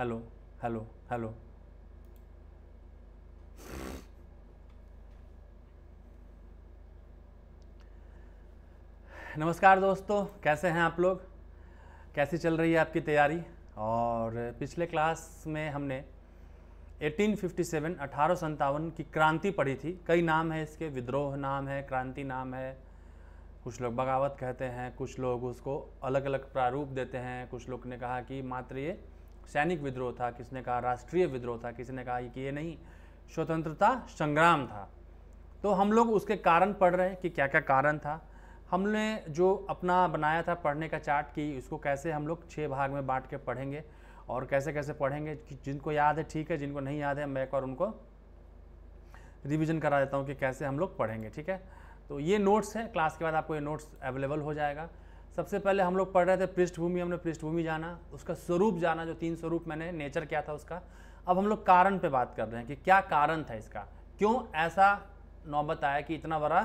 hello hello hello नमस्कार दोस्तों कैसे हैं आप लोग कैसी चल रही है आपकी तैयारी और पिछले क्लास में हमने 1857 अठारह की क्रांति पढ़ी थी कई नाम है इसके विद्रोह नाम है क्रांति नाम है कुछ लोग बगावत कहते हैं कुछ लोग उसको अलग अलग प्रारूप देते हैं कुछ लोग ने कहा कि मात्र ये सैनिक विद्रोह था किसी ने कहा राष्ट्रीय विद्रोह था किसी ने कहा कि ये नहीं स्वतंत्रता संग्राम था तो हम लोग उसके कारण पढ़ रहे हैं कि क्या क्या कारण था हमने जो अपना बनाया था पढ़ने का चार्ट कि इसको कैसे हम लोग छः भाग में बांट के पढ़ेंगे और कैसे कैसे पढ़ेंगे जिनको याद है ठीक है जिनको नहीं याद है मैं एक और उनको रिवीजन करा देता हूँ कि कैसे हम लोग पढ़ेंगे ठीक है तो ये नोट्स है क्लास के बाद आपको ये नोट्स अवेलेबल हो जाएगा सबसे पहले हम लोग पढ़ रहे थे पृष्ठभूमि हमने पृष्ठभूमि जाना उसका स्वरूप जाना जो तीन स्वरूप मैंने नेचर क्या था उसका अब हम लोग कारण पे बात कर रहे हैं कि क्या कारण था इसका क्यों ऐसा नौबत आया कि इतना बड़ा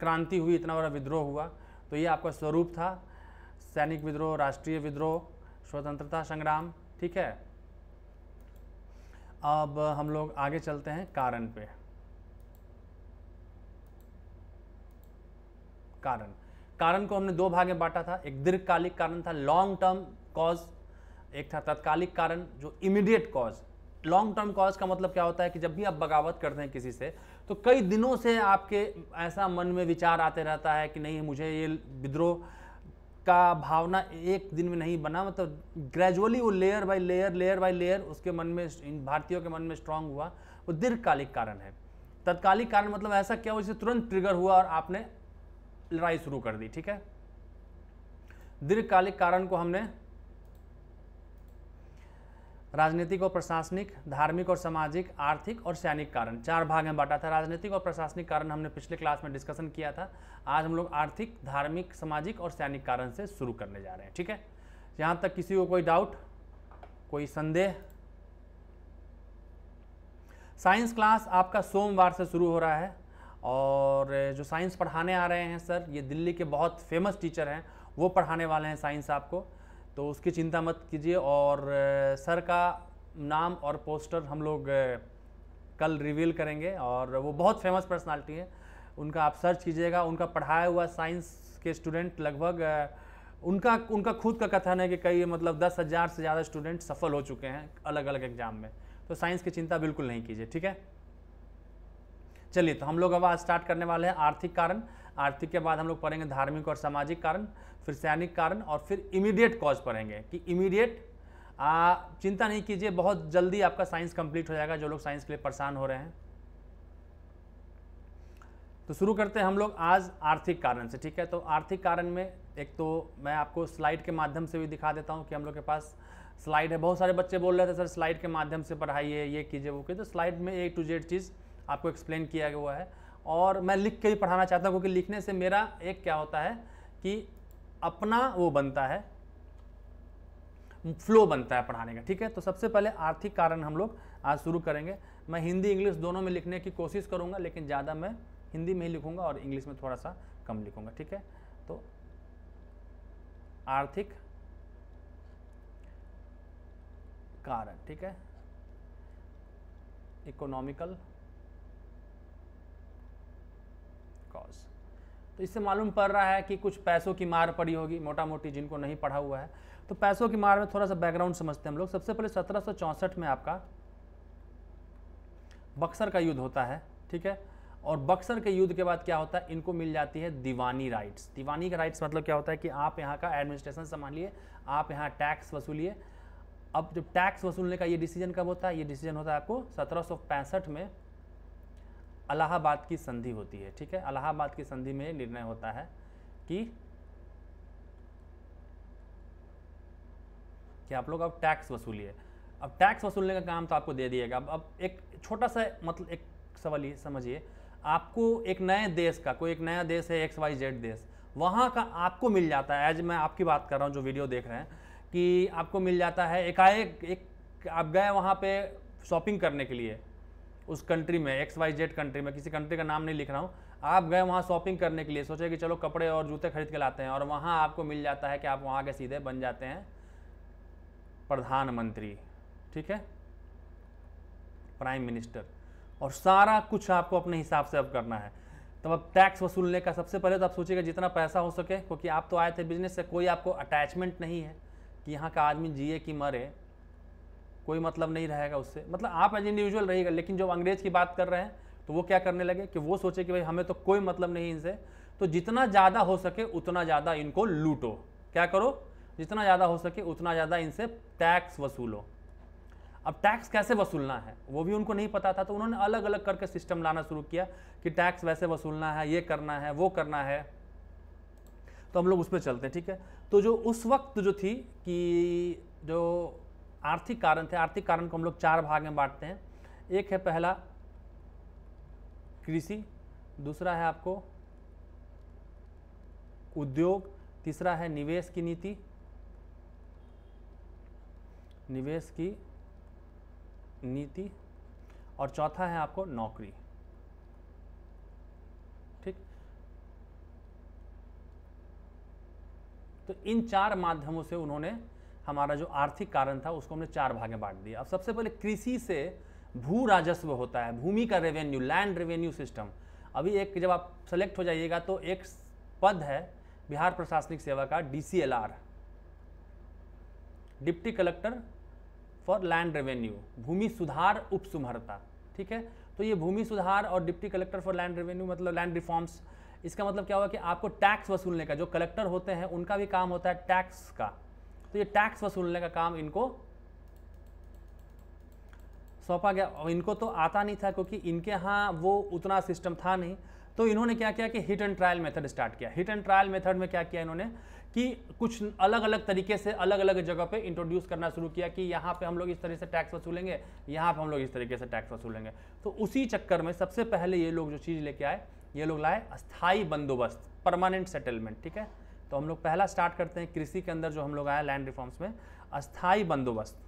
क्रांति हुई इतना बड़ा विद्रोह हुआ तो ये आपका स्वरूप था सैनिक विद्रोह राष्ट्रीय विद्रोह स्वतंत्रता संग्राम ठीक है अब हम लोग आगे चलते हैं कारण पे कारण कारण को हमने दो भाग में बांटा था एक दीर्घकालिक कारण था लॉन्ग टर्म कॉज एक था तत्कालिक कारण जो immediate cause long term cause का मतलब क्या होता है कि जब भी आप बगावत करते हैं किसी से तो कई दिनों से आपके ऐसा मन में विचार आते रहता है कि नहीं मुझे ये विद्रोह का भावना एक दिन में नहीं बना मतलब ग्रेजुअली वो layer by layer layer by layer उसके मन में इन भारतीयों के मन में स्ट्रांग हुआ वो दीर्घकालिक कारण है तत्कालिक कारण मतलब ऐसा क्या हुआ जिसे तुरंत ट्रिगर हुआ और आपने लड़ाई शुरू कर दी ठीक है दीर्घकालिक कारण को हमने राजनीतिक और प्रशासनिक धार्मिक और सामाजिक आर्थिक और सैनिक कारण चार भाग में बांटा था राजनीतिक और प्रशासनिक कारण हमने पिछले क्लास में डिस्कशन किया था आज हम लोग आर्थिक धार्मिक सामाजिक और सैनिक कारण से शुरू करने जा रहे हैं ठीक है यहां तक किसी को कोई डाउट कोई संदेह साइंस क्लास आपका सोमवार से शुरू हो रहा है और जो साइंस पढ़ाने आ रहे हैं सर ये दिल्ली के बहुत फेमस टीचर हैं वो पढ़ाने वाले हैं साइंस आपको तो उसकी चिंता मत कीजिए और सर का नाम और पोस्टर हम लोग कल रिवील करेंगे और वो बहुत फेमस पर्सनालिटी है उनका आप सर्च कीजिएगा उनका पढ़ाया हुआ साइंस के स्टूडेंट लगभग उनका उनका खुद का कथन है कि कई मतलब दस हज़ार से ज़्यादा स्टूडेंट सफल हो चुके हैं अलग अलग एग्ज़ाम में तो साइंस की चिंता बिल्कुल नहीं कीजिए ठीक है चलिए तो हम लोग अब आज स्टार्ट करने वाले हैं आर्थिक कारण आर्थिक के बाद हम लोग पढ़ेंगे धार्मिक और सामाजिक कारण फिर सैनिक कारण और फिर इमीडिएट कॉज पढ़ेंगे कि इमीडिएट चिंता नहीं कीजिए बहुत जल्दी आपका साइंस कंप्लीट हो जाएगा जो लोग साइंस के लिए परेशान हो रहे हैं तो शुरू करते हैं हम लोग आज आर्थिक कारण से ठीक है तो आर्थिक कारण में एक तो मैं आपको स्लाइड के माध्यम से भी दिखा देता हूँ कि हम लोग के पास स्लाइड है बहुत सारे बच्चे बोल रहे थे सर स्लाइड के माध्यम से पढ़ाइए ये कीजिए वो कीजिए तो स्लाइड में ए टू जेड चीज़ आपको एक्सप्लेन किया हुआ है और मैं लिख के भी पढ़ाना चाहता हूँ क्योंकि लिखने से मेरा एक क्या होता है कि अपना वो बनता है फ्लो बनता है पढ़ाने का ठीक है तो सबसे पहले आर्थिक कारण हम लोग आज शुरू करेंगे मैं हिंदी इंग्लिश दोनों में लिखने की कोशिश करूँगा लेकिन ज़्यादा मैं हिंदी में ही लिखूँगा और इंग्लिश में थोड़ा सा कम लिखूँगा ठीक है तो आर्थिक कारण ठीक है इकोनॉमिकल कॉज तो इससे मालूम पड़ रहा है कि कुछ पैसों की मार पड़ी होगी मोटा मोटी जिनको नहीं पढ़ा हुआ है तो पैसों की मार में थोड़ा सा बैकग्राउंड समझते हैं हम लोग सबसे पहले सत्रह में आपका बक्सर का युद्ध होता है ठीक है और बक्सर के युद्ध के बाद क्या होता है इनको मिल जाती है दीवानी राइट्स दीवानी का राइट्स मतलब क्या होता है कि आप यहाँ का एडमिनिस्ट्रेशन संभालिए आप यहाँ टैक्स वसूलिए अब जब टैक्स वसूलने का ये डिसीजन कब होता है ये डिसीजन होता है आपको सत्रह में अलाहाबाद की संधि होती है ठीक है अलाहाबाद की संधि में निर्णय होता है कि कि आप लोग अब टैक्स वसूलिए अब टैक्स वसूलने का काम तो आपको दे दिएगा अब अब एक छोटा सा मतलब एक सवाल ये समझिए आपको एक नए देश का कोई एक नया देश है एक्स वाई जेड देश वहाँ का आपको मिल जाता है एज मैं आपकी बात कर रहा हूँ जो वीडियो देख रहे हैं कि आपको मिल जाता है एकाएक एक, एक आप गए वहाँ पे शॉपिंग करने के लिए उस कंट्री में एक्स वाई जेड कंट्री में किसी कंट्री का नाम नहीं लिख रहा हूँ आप गए वहाँ शॉपिंग करने के लिए सोचे कि चलो कपड़े और जूते खरीद के लाते हैं और वहाँ आपको मिल जाता है कि आप वहाँ के सीधे बन जाते हैं प्रधानमंत्री ठीक है प्राइम मिनिस्टर और सारा कुछ आपको अपने हिसाब से अब करना है तब अब टैक्स वसूलने का सबसे पहले तो आप सोचिएगा जितना पैसा हो सके क्योंकि आप तो आए थे बिजनेस से कोई आपको अटैचमेंट नहीं है कि यहाँ का आदमी जिए कि मरे कोई मतलब नहीं रहेगा उससे मतलब आप एज इंडिविजुअल रहेगा लेकिन जब अंग्रेज की बात कर रहे हैं तो वो क्या करने लगे कि वो सोचे कि भाई हमें तो कोई मतलब नहीं इनसे तो जितना ज़्यादा हो सके उतना ज़्यादा इनको लूटो क्या करो जितना ज़्यादा हो सके उतना ज़्यादा इनसे टैक्स वसूलो अब टैक्स कैसे वसूलना है वो भी उनको नहीं पता था तो उन्होंने अलग अलग करके सिस्टम लाना शुरू किया कि टैक्स वैसे वसूलना है ये करना है वो करना है तो हम लोग उस पर चलते हैं ठीक है तो जो उस वक्त जो थी कि जो आर्थिक कारण थे आर्थिक कारण को हम लोग चार भाग में बांटते हैं एक है पहला कृषि दूसरा है आपको उद्योग तीसरा है निवेश की नीति निवेश की नीति और चौथा है आपको नौकरी ठीक तो इन चार माध्यमों से उन्होंने हमारा जो आर्थिक कारण था उसको हमने चार भागें बांट दिया अब सबसे पहले कृषि से भू राजस्व होता है भूमि का रेवेन्यू लैंड रेवेन्यू सिस्टम अभी एक जब आप सेलेक्ट हो जाइएगा तो एक पद है बिहार प्रशासनिक सेवा का D deputy collector for land revenue भूमि सुधार उपसुमहरता ठीक है तो ये भूमि सुधार और deputy collector for land revenue मतलब लैंड रिफॉर्म्स इसका मतलब क्या हुआ कि आपको टैक्स वसूलने का जो कलेक्टर होते हैं उनका भी काम होता है टैक्स का तो ये टैक्स वसूलने का काम इनको सौंपा गया और इनको तो आता नहीं था क्योंकि इनके यहाँ वो उतना सिस्टम था नहीं तो इन्होंने क्या किया कि hit and trial method start किया हिट एंड ट्रायल मेथड में क्या किया इन्होंने कि कुछ अलग अलग तरीके से अलग अलग जगह पे इंट्रोड्यूस करना शुरू किया कि यहाँ पे हम लोग इस तरह से टैक्स वसूलेंगे यहाँ पे हम लोग इस तरीके से टैक्स वसूलेंगे तो उसी चक्कर में सबसे पहले ये लोग जो चीज़ लेके आए ये लोग लाए अस्थाई बंदोबस्त परमानेंट सेटलमेंट ठीक है तो हम लोग पहला स्टार्ट करते हैं कृषि के अंदर जो हम लोग आया लैंड रिफॉर्म्स में अस्थाई बंदोबस्त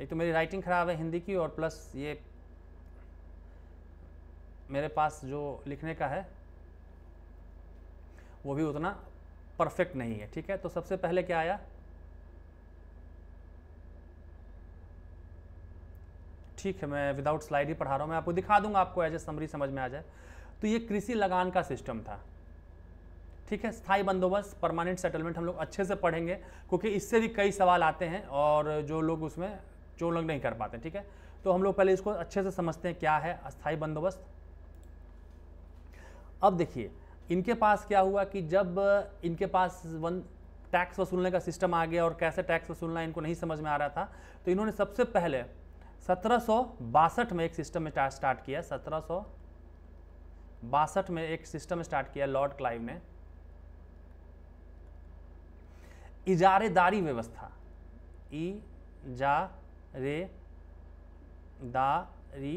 एक तो मेरी राइटिंग ख़राब है हिंदी की और प्लस ये मेरे पास जो लिखने का है वो भी उतना परफेक्ट नहीं है ठीक है तो सबसे पहले क्या आया ठीक है मैं विदाउट स्लाइड ही पढ़ा रहा हूँ मैं आपको दिखा दूंगा आपको एज ए समरी समझ में आ जाए तो ये कृषि लगान का सिस्टम था ठीक है स्थाई बंदोबस्त परमानेंट सेटलमेंट हम लोग अच्छे से पढ़ेंगे क्योंकि इससे भी कई सवाल आते हैं और जो लोग उसमें जो लोग नहीं कर पाते ठीक है तो हम लोग पहले इसको अच्छे से समझते हैं क्या है अस्थाई बंदोबस्त अब देखिए इनके पास क्या हुआ कि जब इनके पास वन टैक्स वसूलने का सिस्टम आ गया और कैसे टैक्स वसूलना इनको नहीं समझ में आ रहा था तो इन्होंने सबसे पहले सत्रह में एक सिस्टम स्टार्ट किया सत्रह में एक सिस्टम स्टार्ट किया लॉर्ड क्लाइव ने इजारेदारी व्यवस्था ई जा रे री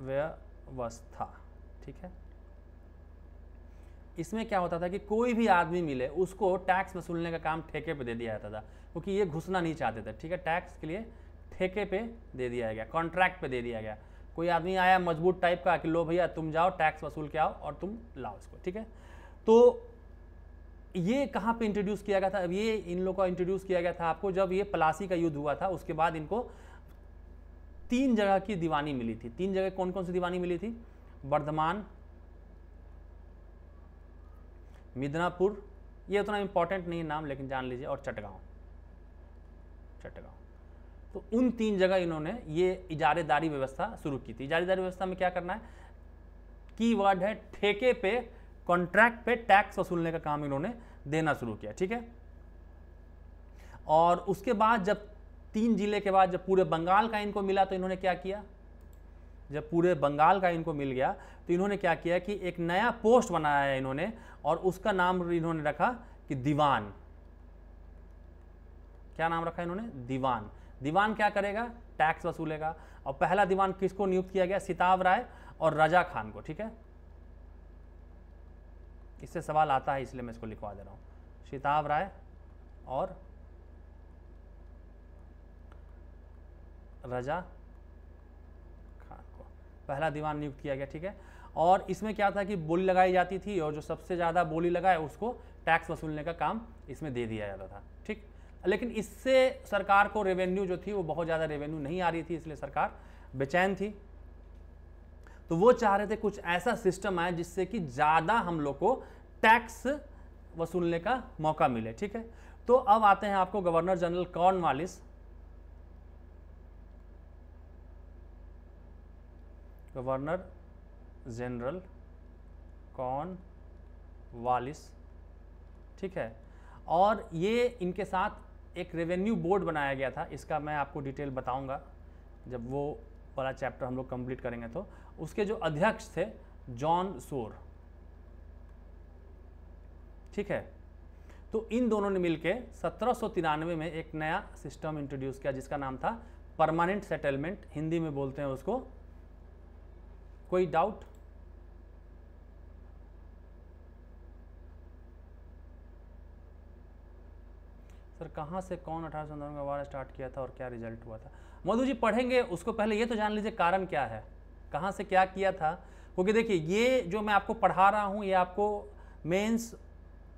व्यवस्था ठीक है इसमें क्या होता था कि कोई भी आदमी मिले उसको टैक्स वसूलने का काम ठेके पे दे दिया जाता था क्योंकि ये घुसना नहीं चाहते थे ठीक है टैक्स के लिए ठेके पे दे दिया गया कॉन्ट्रैक्ट पे दे दिया गया कोई आदमी आया मजबूत टाइप का कि लो भैया तुम जाओ टैक्स वसूल के आओ और तुम लाओ इसको ठीक है तो ये कहाँ पे इंट्रोड्यूस किया गया था अब ये इन लोगों का इंट्रोड्यूस किया गया था आपको जब ये प्लासी का युद्ध हुआ था उसके बाद इनको तीन जगह की दीवानी मिली थी तीन जगह कौन कौन सी दीवानी मिली थी वर्धमान मिदनापुर ये उतना इंपॉर्टेंट नहीं नाम लेकिन जान लीजिए और चटगांव चटगांव तो उन तीन जगह इन्होंने ये इजारेदारी व्यवस्था शुरू की थी इजारेदारी व्यवस्था में क्या करना है की वर्ड है ठेके पे कॉन्ट्रैक्ट पे टैक्स वसूलने का काम इन्होंने देना शुरू किया ठीक है और उसके बाद जब तीन जिले के बाद जब पूरे बंगाल का इनको मिला तो इन्होंने क्या किया जब पूरे बंगाल का इनको मिल गया तो इन्होंने क्या किया कि एक नया पोस्ट बनाया है इन्होंने और उसका नाम इन्होंने रखा कि दीवान क्या नाम रखा इन्होंने दीवान दीवान क्या करेगा टैक्स वसूलेगा और पहला दीवान किसको नियुक्त किया गया सिताब राय और रजा खान को ठीक है इससे सवाल आता है इसलिए मैं इसको लिखवा दे रहा हूं सिताब राय और रजा खान को पहला दीवान नियुक्त किया गया ठीक है और इसमें क्या था कि बोली लगाई जाती थी और जो सबसे ज़्यादा बोली लगाए उसको टैक्स वसूलने का काम इसमें दे दिया जाता था ठीक लेकिन इससे सरकार को रेवेन्यू जो थी वो बहुत ज़्यादा रेवेन्यू नहीं आ रही थी इसलिए सरकार बेचैन थी तो वो चाह रहे थे कुछ ऐसा सिस्टम आए जिससे कि ज़्यादा हम लोग को टैक्स वसूलने का मौका मिले ठीक है तो अब आते हैं आपको governor general Wallis governor general कौन वालिस ठीक है और ये इनके साथ एक रेवेन्यू बोर्ड बनाया गया था इसका मैं आपको डिटेल बताऊंगा जब वो वाला चैप्टर हम लोग कंप्लीट करेंगे तो उसके जो अध्यक्ष थे जॉन सोर ठीक है तो इन दोनों ने मिलकर सत्रह में एक नया सिस्टम इंट्रोड्यूस किया जिसका नाम था परमानेंट सेटलमेंट हिंदी में बोलते हैं उसको कोई डाउट सर कहाँ से कौन अठारह सौ में वार स्टार्ट किया था और क्या रिजल्ट हुआ था मधु जी पढ़ेंगे उसको पहले ये तो जान लीजिए कारण क्या है कहाँ से क्या किया था क्योंकि देखिए ये जो मैं आपको पढ़ा रहा हूँ ये आपको मेंस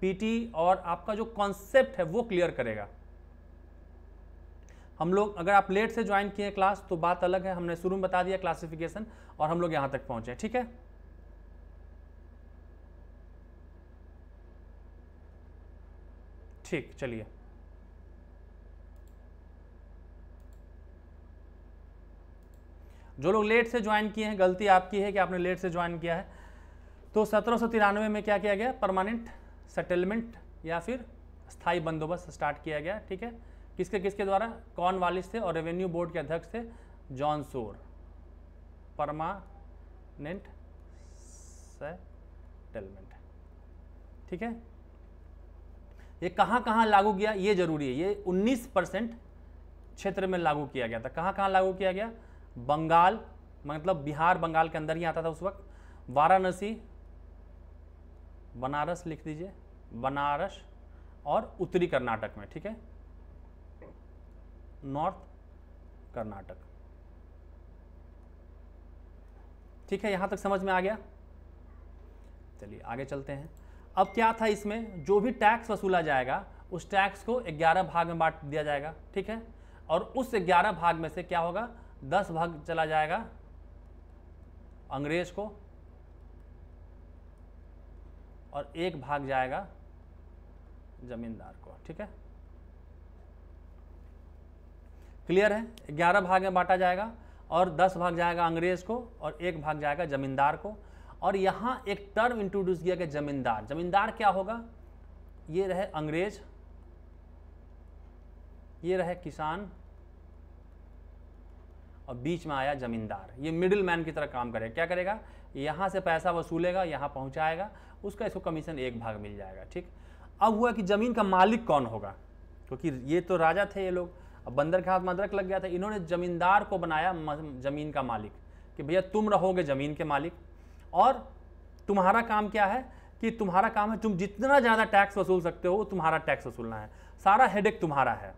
पीटी और आपका जो कॉन्सेप्ट है वो क्लियर करेगा हम लोग अगर आप लेट से ज्वाइन किए क्लास तो बात अलग है हमने शुरू में बता दिया क्लासिफिकेशन और हम लोग यहाँ तक पहुँचे ठीक है ठीक चलिए जो लोग लेट से ज्वाइन किए हैं गलती आपकी है कि आपने लेट से ज्वाइन किया है तो सत्रह में क्या किया गया परमानेंट सेटलमेंट या फिर स्थायी बंदोबस्त स्टार्ट किया गया ठीक है किसके किसके द्वारा कौन वालिस थे और रेवेन्यू बोर्ड के अध्यक्ष थे जॉन सोर परमानेंट सेटलमेंट ठीक है ये कहां कहां लागू किया ये जरूरी है ये 19 परसेंट क्षेत्र में लागू किया गया था कहां कहां लागू किया गया बंगाल मतलब बिहार बंगाल के अंदर ही आता था उस वक्त वाराणसी बनारस लिख दीजिए बनारस और उत्तरी कर्नाटक में ठीक है नॉर्थ कर्नाटक ठीक है यहां तक समझ में आ गया चलिए आगे चलते हैं अब क्या था इसमें जो भी टैक्स वसूला जाएगा उस टैक्स को 11 भाग में बांट दिया जाएगा ठीक है और उस 11 भाग में से क्या होगा दस भाग चला जाएगा अंग्रेज को और एक भाग जाएगा जमींदार को ठीक है क्लियर है ग्यारह भाग में बांटा जाएगा और दस भाग जाएगा अंग्रेज को और एक भाग जाएगा जमींदार को और यहाँ एक टर्म इंट्रोड्यूस किया गया जमींदार जमींदार क्या होगा ये रहे अंग्रेज ये रहे किसान और बीच में आया ज़मींदार ये मिडिल मैन की तरह काम करेगा क्या करेगा यहाँ से पैसा वसूलेगा यहाँ पहुँचाएगा उसका इसको कमीशन एक भाग मिल जाएगा ठीक अब हुआ कि ज़मीन का मालिक कौन होगा क्योंकि ये तो राजा थे ये लोग अब बंदर के हाथ में अदरक लग गया था इन्होंने ज़मींदार को बनाया ज़मीन का मालिक कि भैया तुम रहोगे ज़मीन के मालिक और तुम्हारा काम क्या है कि तुम्हारा काम है तुम जितना ज़्यादा टैक्स वसूल सकते हो तुम्हारा टैक्स वसूलना है सारा हेडेक तुम्हारा है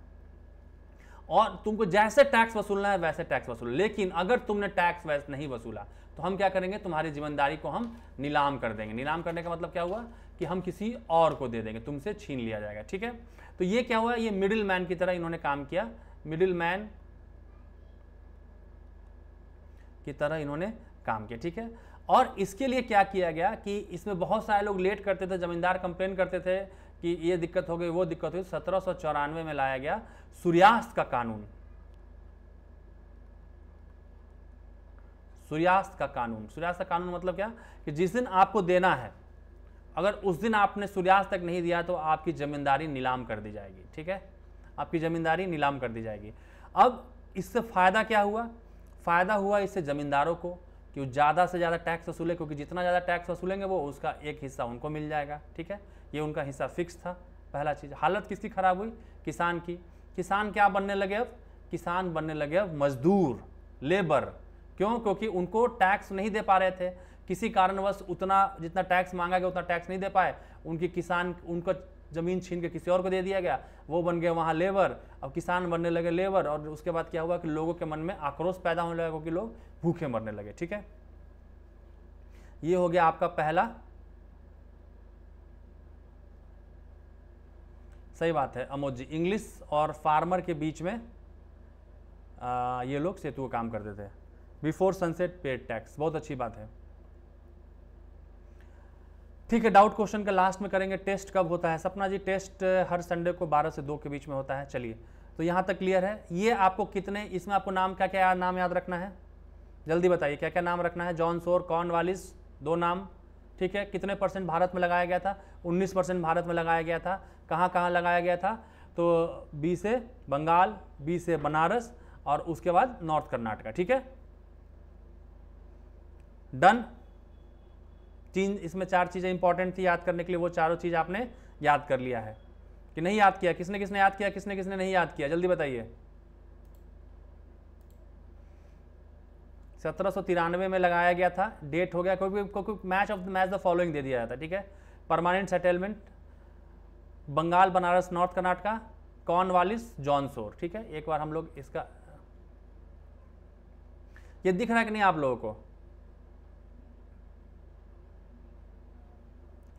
और तुमको जैसे टैक्स वसूलना है वैसे टैक्स वसूल लेकिन अगर तुमने टैक्स वैस नहीं वसूला तो हम क्या करेंगे तुम्हारी जिम्मेदारी को हम नीलाम कर देंगे नीलाम करने का मतलब क्या हुआ कि हम किसी और को दे देंगे तुमसे छीन लिया जाएगा ठीक है तो ये क्या हुआ ये मिडिल मैन की तरह इन्होंने काम किया मिडिल मैन की तरह इन्होंने काम किया ठीक है और इसके लिए क्या किया गया कि इसमें बहुत सारे लोग लेट करते थे जमींदार कंप्लेन करते थे कि ये दिक्कत हो गई वो दिक्कत हुई सत्रह में लाया गया सूर्यास्त का कानून सूर्यास्त का कानून सूर्यास्त का कानून मतलब क्या कि जिस दिन आपको देना है अगर उस दिन आपने सूर्यास्त तक नहीं दिया तो आपकी जमींदारी नीलाम कर दी जाएगी ठीक है आपकी जमींदारी नीलाम कर दी जाएगी अब इससे फ़ायदा क्या हुआ फ़ायदा हुआ इससे ज़मींदारों को कि ज़्यादा से ज़्यादा टैक्स वसूले क्योंकि जितना ज़्यादा टैक्स वसूलेंगे वो उसका एक हिस्सा उनको मिल जाएगा ठीक है ये उनका हिस्सा फिक्स था पहला चीज़ हालत किसकी ख़राब हुई किसान की किसान क्या बनने लगे अब किसान बनने लगे अब मजदूर लेबर क्यों क्योंकि उनको टैक्स नहीं दे पा रहे थे किसी कारणवश उतना जितना टैक्स मांगा गया उतना टैक्स नहीं दे पाए उनकी किसान उनका ज़मीन छीन के किसी और को दे दिया गया वो बन गए वहाँ लेबर अब किसान बनने लगे लेबर और उसके बाद क्या हुआ कि लोगों के मन में आक्रोश पैदा होने लगा क्योंकि लोग भूखे मरने लगे ठीक है ये हो गया आपका पहला सही बात है अमोद जी इंग्लिश और फार्मर के बीच में आ, ये लोग सेतु का काम करते थे बिफोर सनसेट पेड टैक्स बहुत अच्छी बात है ठीक है डाउट क्वेश्चन का लास्ट में करेंगे टेस्ट कब होता है सपना जी टेस्ट हर संडे को 12 से 2 के बीच में होता है चलिए तो यहाँ तक क्लियर है ये आपको कितने इसमें आपको नाम क्या क्या नाम याद रखना है जल्दी बताइए क्या क्या नाम रखना है जॉन सोर कॉर्न वालिस दो नाम ठीक है कितने परसेंट भारत में लगाया गया था 19 परसेंट भारत में लगाया गया था कहाँ कहाँ लगाया गया था तो बी से बंगाल बी से बनारस और उसके बाद नॉर्थ कर्नाटका ठीक है डन तीन इसमें चार चीज़ें इंपॉर्टेंट थी याद करने के लिए वो चारों चीज़ आपने याद कर लिया है कि नहीं याद किया किसने किसने याद किया किसने किसने नहीं याद किया जल्दी बताइए सत्रह में लगाया गया था डेट हो गया क्योंकि क्योंकि match of match the following दे दिया जाता है ठीक है permanent settlement Bengal Banaras north Karnataka Cornwallis John Shore ठीक है एक बार हम लोग इसका ये दिख रहा है कि नहीं आप लोगों को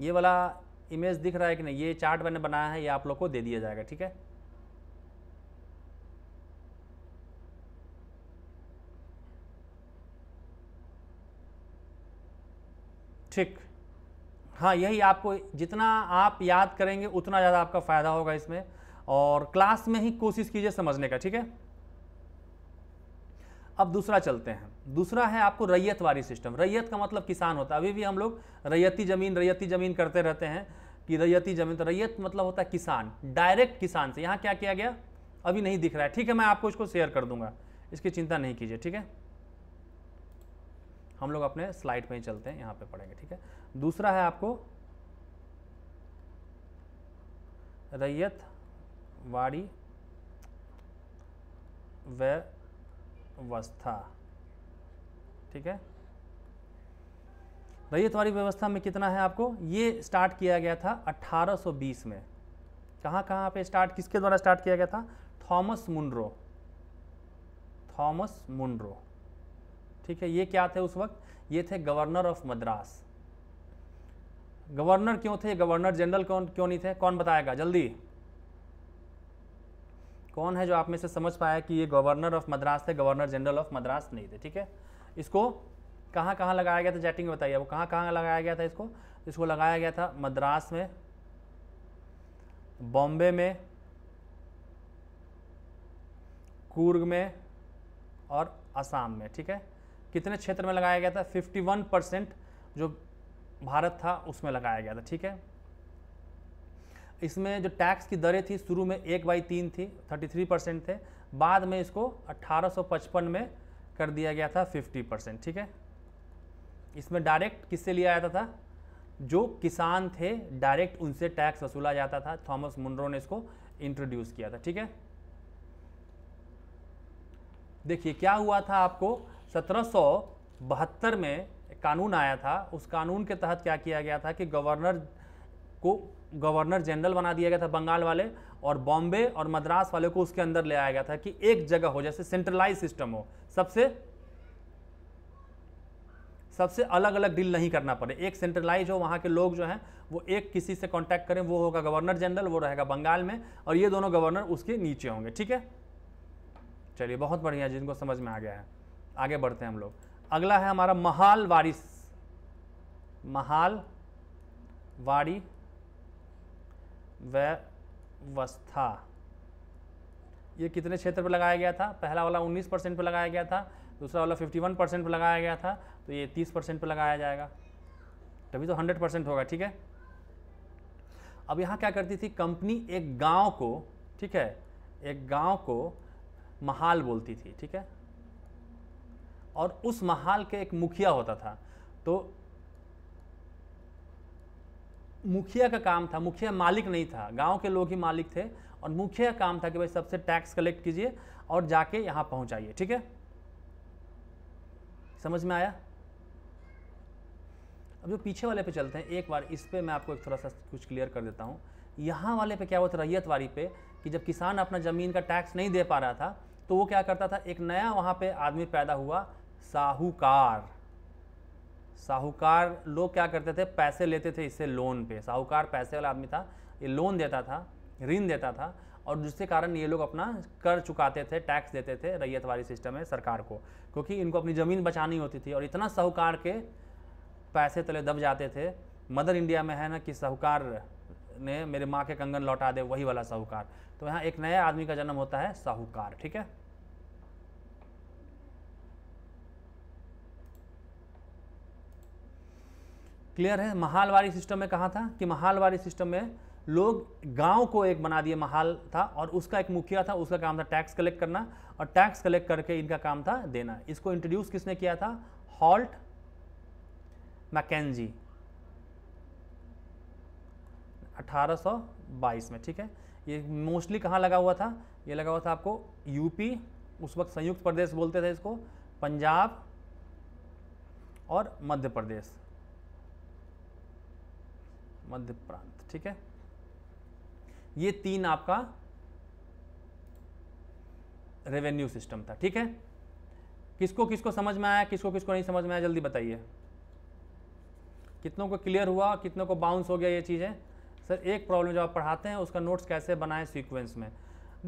ये वाला इमेज दिख रहा है कि नहीं ये चार्ट मैंने बनाया है ये आप लोग को दे दिया जाएगा ठीक है ठीक हाँ यही आपको जितना आप याद करेंगे उतना ज़्यादा आपका फ़ायदा होगा इसमें और क्लास में ही कोशिश कीजिए समझने का ठीक है अब दूसरा चलते हैं दूसरा है आपको रैयत वारी सिस्टम रैयत का मतलब किसान होता है अभी भी हम लोग रैयती ज़मीन रैयती ज़मीन करते रहते हैं कि रैयती ज़मीन तो रैयत मतलब होता है किसान डायरेक्ट किसान से यहाँ क्या किया गया अभी नहीं दिख रहा है ठीक है मैं आपको इसको शेयर कर दूंगा इसकी चिंता नहीं कीजिए ठीक है हम लोग अपने स्लाइड पे ही चलते हैं यहाँ पे पढ़ेंगे ठीक है दूसरा है आपको रैयत वाड़ी व्यवस्था ठीक है रैयत वाड़ी व्यवस्था में कितना है आपको ये स्टार्ट किया गया था 1820 में कहाँ कहाँ पे स्टार्ट किसके द्वारा स्टार्ट किया गया था थॉमस मुंड्रो थॉमस मुंड्रो ठीक है ये क्या थे उस वक्त ये थे गवर्नर ऑफ मद्रास गवर्नर क्यों थे गवर्नर जनरल कौन क्यों नहीं थे कौन बताएगा जल्दी कौन है जो आप में से समझ पाया कि ये गवर्नर ऑफ मद्रास थे गवर्नर जनरल ऑफ मद्रास नहीं थे ठीक है इसको कहाँ कहाँ लगाया गया था जैटिंग में बताइए वो कहाँ कहाँ लगाया गया था इसको इसको लगाया गया था मद्रास में बॉम्बे में कूर्ग में और असम में ठीक है कितने क्षेत्र में लगाया गया था 51 परसेंट जो भारत था उसमें लगाया गया था ठीक है इसमें जो टैक्स की दरें थी शुरू में एक बाई तीन थी 33 परसेंट थे बाद में इसको 1855 में कर दिया गया था 50 परसेंट ठीक है इसमें डायरेक्ट किससे लिया जाता था जो किसान थे डायरेक्ट उनसे टैक्स वसूला जाता था थॉमस मुंड्रो ने इसको इंट्रोड्यूस किया था ठीक है देखिए क्या हुआ था आपको सत्रह में कानून आया था उस कानून के तहत क्या किया गया था कि गवर्नर को गवर्नर जनरल बना दिया गया था बंगाल वाले और बॉम्बे और मद्रास वाले को उसके अंदर ले आया गया था कि एक जगह हो जैसे सेंट्रलाइज सिस्टम हो सबसे सबसे अलग अलग डील नहीं करना पड़े एक सेंट्रलाइज हो वहाँ के लोग जो हैं वो एक किसी से कांटेक्ट करें वो होगा गवर्नर जनरल वो रहेगा बंगाल में और ये दोनों गवर्नर उसके नीचे होंगे ठीक है चलिए बहुत बढ़िया जिनको समझ में आ गया है आगे बढ़ते हैं हम लोग अगला है हमारा महाल वारिस महाल वारी व्यवस्था ये कितने क्षेत्र पर लगाया गया था पहला वाला 19 परसेंट पर लगाया गया था दूसरा वाला 51 परसेंट पर लगाया गया था तो ये 30 परसेंट पर लगाया जाएगा तभी तो 100 परसेंट होगा ठीक है अब यहाँ क्या करती थी कंपनी एक गांव को ठीक है एक गांव को महाल बोलती थी ठीक है और उस महाल के एक मुखिया होता था तो मुखिया का काम था मुखिया मालिक नहीं था गांव के लोग ही मालिक थे और मुखिया का काम था कि भाई सबसे टैक्स कलेक्ट कीजिए और जाके यहां पहुंचाइए ठीक है समझ में आया अब जो पीछे वाले पे चलते हैं एक बार इस पर मैं आपको एक थोड़ा सा कुछ क्लियर कर देता हूँ यहां वाले पे क्या होता था वारी पे कि जब किसान अपना ज़मीन का टैक्स नहीं दे पा रहा था तो वो क्या करता था एक नया वहां पे आदमी पैदा हुआ साहूकार साहूकार लोग क्या करते थे पैसे लेते थे इससे लोन पे साहूकार पैसे वाला आदमी था ये लोन देता था ऋण देता था और जिसके कारण ये लोग अपना कर चुकाते थे टैक्स देते थे रैयत वाली सिस्टम में सरकार को क्योंकि इनको अपनी ज़मीन बचानी होती थी और इतना साहूकार के पैसे तले दब जाते थे मदर इंडिया में है ना कि साहूकार ने मेरे माँ के कंगन लौटा दे वही वाला साहूकार तो यहाँ एक नया आदमी का जन्म होता है साहूकार ठीक है क्लियर है महालवारी सिस्टम में कहा था कि महालवारी सिस्टम में लोग गांव को एक बना दिए महाल था और उसका एक मुखिया था उसका काम था टैक्स कलेक्ट करना और टैक्स कलेक्ट करके इनका काम था देना इसको इंट्रोड्यूस किसने किया था हॉल्ट मैकेजी 1822 में ठीक है ये मोस्टली कहाँ लगा हुआ था ये लगा हुआ था आपको यूपी उस वक्त संयुक्त प्रदेश बोलते थे इसको पंजाब और मध्य प्रदेश मध्य प्रांत ठीक है ये तीन आपका रेवेन्यू सिस्टम था ठीक है किसको किसको समझ में आया किसको किसको नहीं समझ में आया जल्दी बताइए कितनों को क्लियर हुआ कितनों को बाउंस हो गया ये चीज़ें सर एक प्रॉब्लम जो आप पढ़ाते हैं उसका नोट्स कैसे बनाएं सीक्वेंस में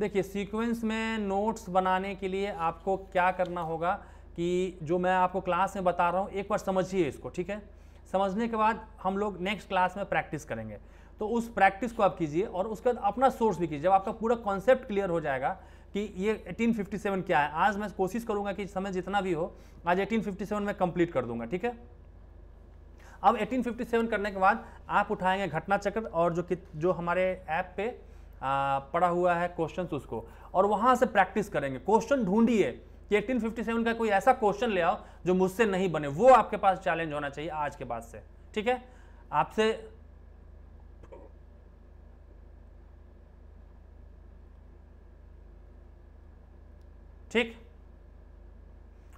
देखिए सीक्वेंस में नोट्स बनाने के लिए आपको क्या करना होगा कि जो मैं आपको क्लास में बता रहा हूँ एक बार समझिए इसको ठीक है समझने के बाद हम लोग नेक्स्ट क्लास में प्रैक्टिस करेंगे तो उस प्रैक्टिस को आप कीजिए और उसके बाद अपना सोर्स भी कीजिए जब आपका पूरा कॉन्सेप्ट क्लियर हो जाएगा कि ये 1857 क्या है आज मैं कोशिश करूंगा कि समय जितना भी हो आज 1857 में कंप्लीट कर दूंगा ठीक है अब 1857 करने के बाद आप उठाएंगे घटना चक्र और जो कि जो हमारे ऐप पे आ, पड़ा हुआ है क्वेश्चन उसको और वहाँ से प्रैक्टिस करेंगे क्वेश्चन ढूंढिए कि 1857 का कोई ऐसा क्वेश्चन ले आओ जो मुझसे नहीं बने वो आपके पास चैलेंज होना चाहिए आज के बाद से ठीक है आपसे ठीक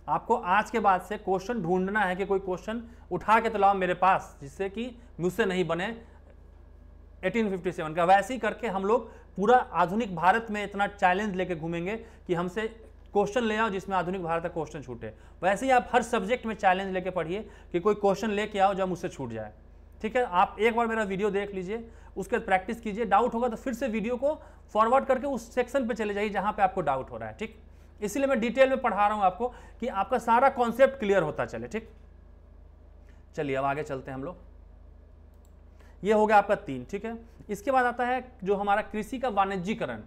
आपको आज के बाद से क्वेश्चन ढूंढना है कि कोई क्वेश्चन उठा के तो लाओ मेरे पास जिससे कि मुझसे नहीं बने 1857 का वैसे ही करके हम लोग पूरा आधुनिक भारत में इतना चैलेंज लेके घूमेंगे कि हमसे क्वेश्चन ले आओ जिसमें आधुनिक भारत का क्वेश्चन छूटे वैसे ही आप हर सब्जेक्ट में चैलेंज लेके पढ़िए कि कोई क्वेश्चन लेके आओ जब मुझसे छूट जाए ठीक है आप एक बार मेरा वीडियो देख लीजिए उसके बाद प्रैक्टिस कीजिए डाउट होगा तो फिर से वीडियो को फॉरवर्ड करके उस सेक्शन पर चले जाइए जहाँ पर आपको डाउट हो रहा है ठीक इसलिए मैं डिटेल में पढ़ा रहा हूँ आपको कि आपका सारा कॉन्सेप्ट क्लियर होता चले ठीक चलिए अब आगे चलते हैं हम लोग ये हो गया आपका तीन ठीक है इसके बाद आता है जो हमारा कृषि का वाणिज्यकरण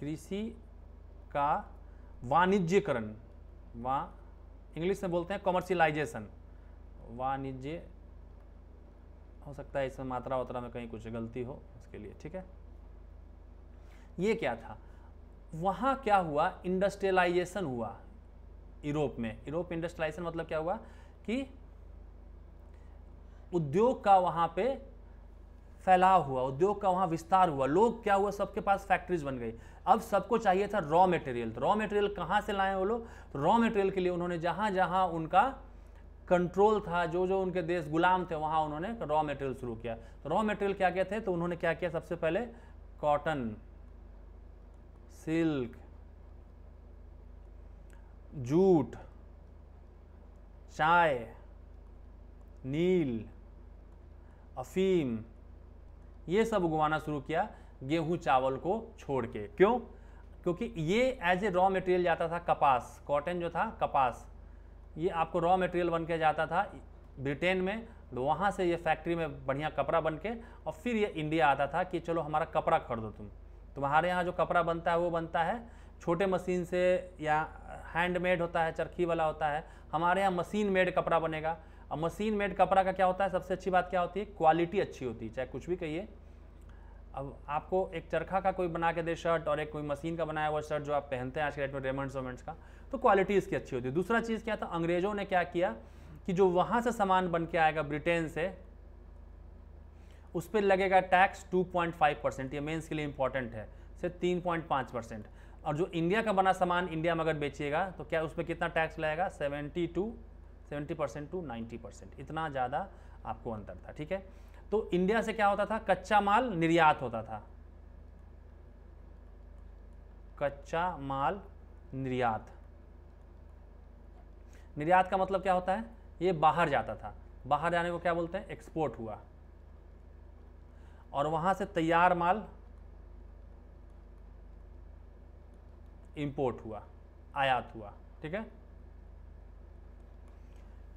कृषि का वाणिज्यकरण वा इंग्लिश में बोलते हैं कॉमर्शियलाइजेशन वाणिज्य हो सकता है इसमें मात्रा वात्रा में कहीं कुछ गलती हो उसके लिए ठीक है ये क्या था वहाँ क्या हुआ इंडस्ट्रियलाइजेशन हुआ यूरोप में यूरोप इंडस्ट्रियलाइजेशन मतलब क्या हुआ कि उद्योग का वहाँ पे फैलाव हुआ उद्योग का वहाँ विस्तार हुआ लोग क्या हुआ सबके पास फैक्ट्रीज बन गई अब सबको चाहिए था रॉ मटेरियल तो रॉ मटेरियल कहाँ से लाए वो लोग तो रॉ मटेरियल के लिए उन्होंने जहाँ जहाँ उनका कंट्रोल था जो जो उनके देश गुलाम थे वहाँ उन्होंने रॉ मटेरियल शुरू किया तो रॉ मटेरियल क्या क्या थे तो उन्होंने क्या किया सबसे पहले कॉटन सिल्क जूट चाय नील अफीम ये सब उगवाना शुरू किया गेहूं चावल को छोड़ के क्यों क्योंकि ये एज ए रॉ मटेरियल जाता था कपास कॉटन जो था कपास ये आपको रॉ मटेरियल बन के जाता था ब्रिटेन में तो वहाँ से ये फैक्ट्री में बढ़िया कपड़ा बन के और फिर ये इंडिया आता था कि चलो हमारा कपड़ा खरीदो तुम तुम्हारे यहाँ जो कपड़ा बनता है वो बनता है छोटे मशीन से या हैंडमेड होता है चरखी वाला होता है हमारे यहाँ मशीन मेड कपड़ा बनेगा अब मशीन मेड कपड़ा का क्या होता है सबसे अच्छी बात क्या होती है क्वालिटी अच्छी होती है चाहे कुछ भी कहिए अब आपको एक चरखा का कोई बना के दे शर्ट और एक कोई मशीन का बनाया हुआ शर्ट जो आप पहनते हैं आज के डेट में रेमंड्स सोमेंट्स का तो क्वालिटी इसकी अच्छी होती है दूसरा चीज़ क्या था अंग्रेजों ने क्या किया कि जो वहाँ से सामान बन के आएगा ब्रिटेन से उस पर लगेगा टैक्स टू परसेंट ये मेन्स के लिए इंपॉर्टेंट है सिर्फ तीन परसेंट और जो इंडिया का बना सामान इंडिया में अगर बेचिएगा तो क्या उस पर कितना टैक्स लगेगा two seventy percent two ninety percent इतना ज़्यादा आपको अंतर था ठीक है तो इंडिया से क्या होता था कच्चा माल निर्यात होता था कच्चा माल निर्यात निर्यात का मतलब क्या होता है ये बाहर जाता था बाहर जाने को क्या बोलते हैं एक्सपोर्ट हुआ और वहां से तैयार माल इंपोर्ट हुआ आयात हुआ ठीक है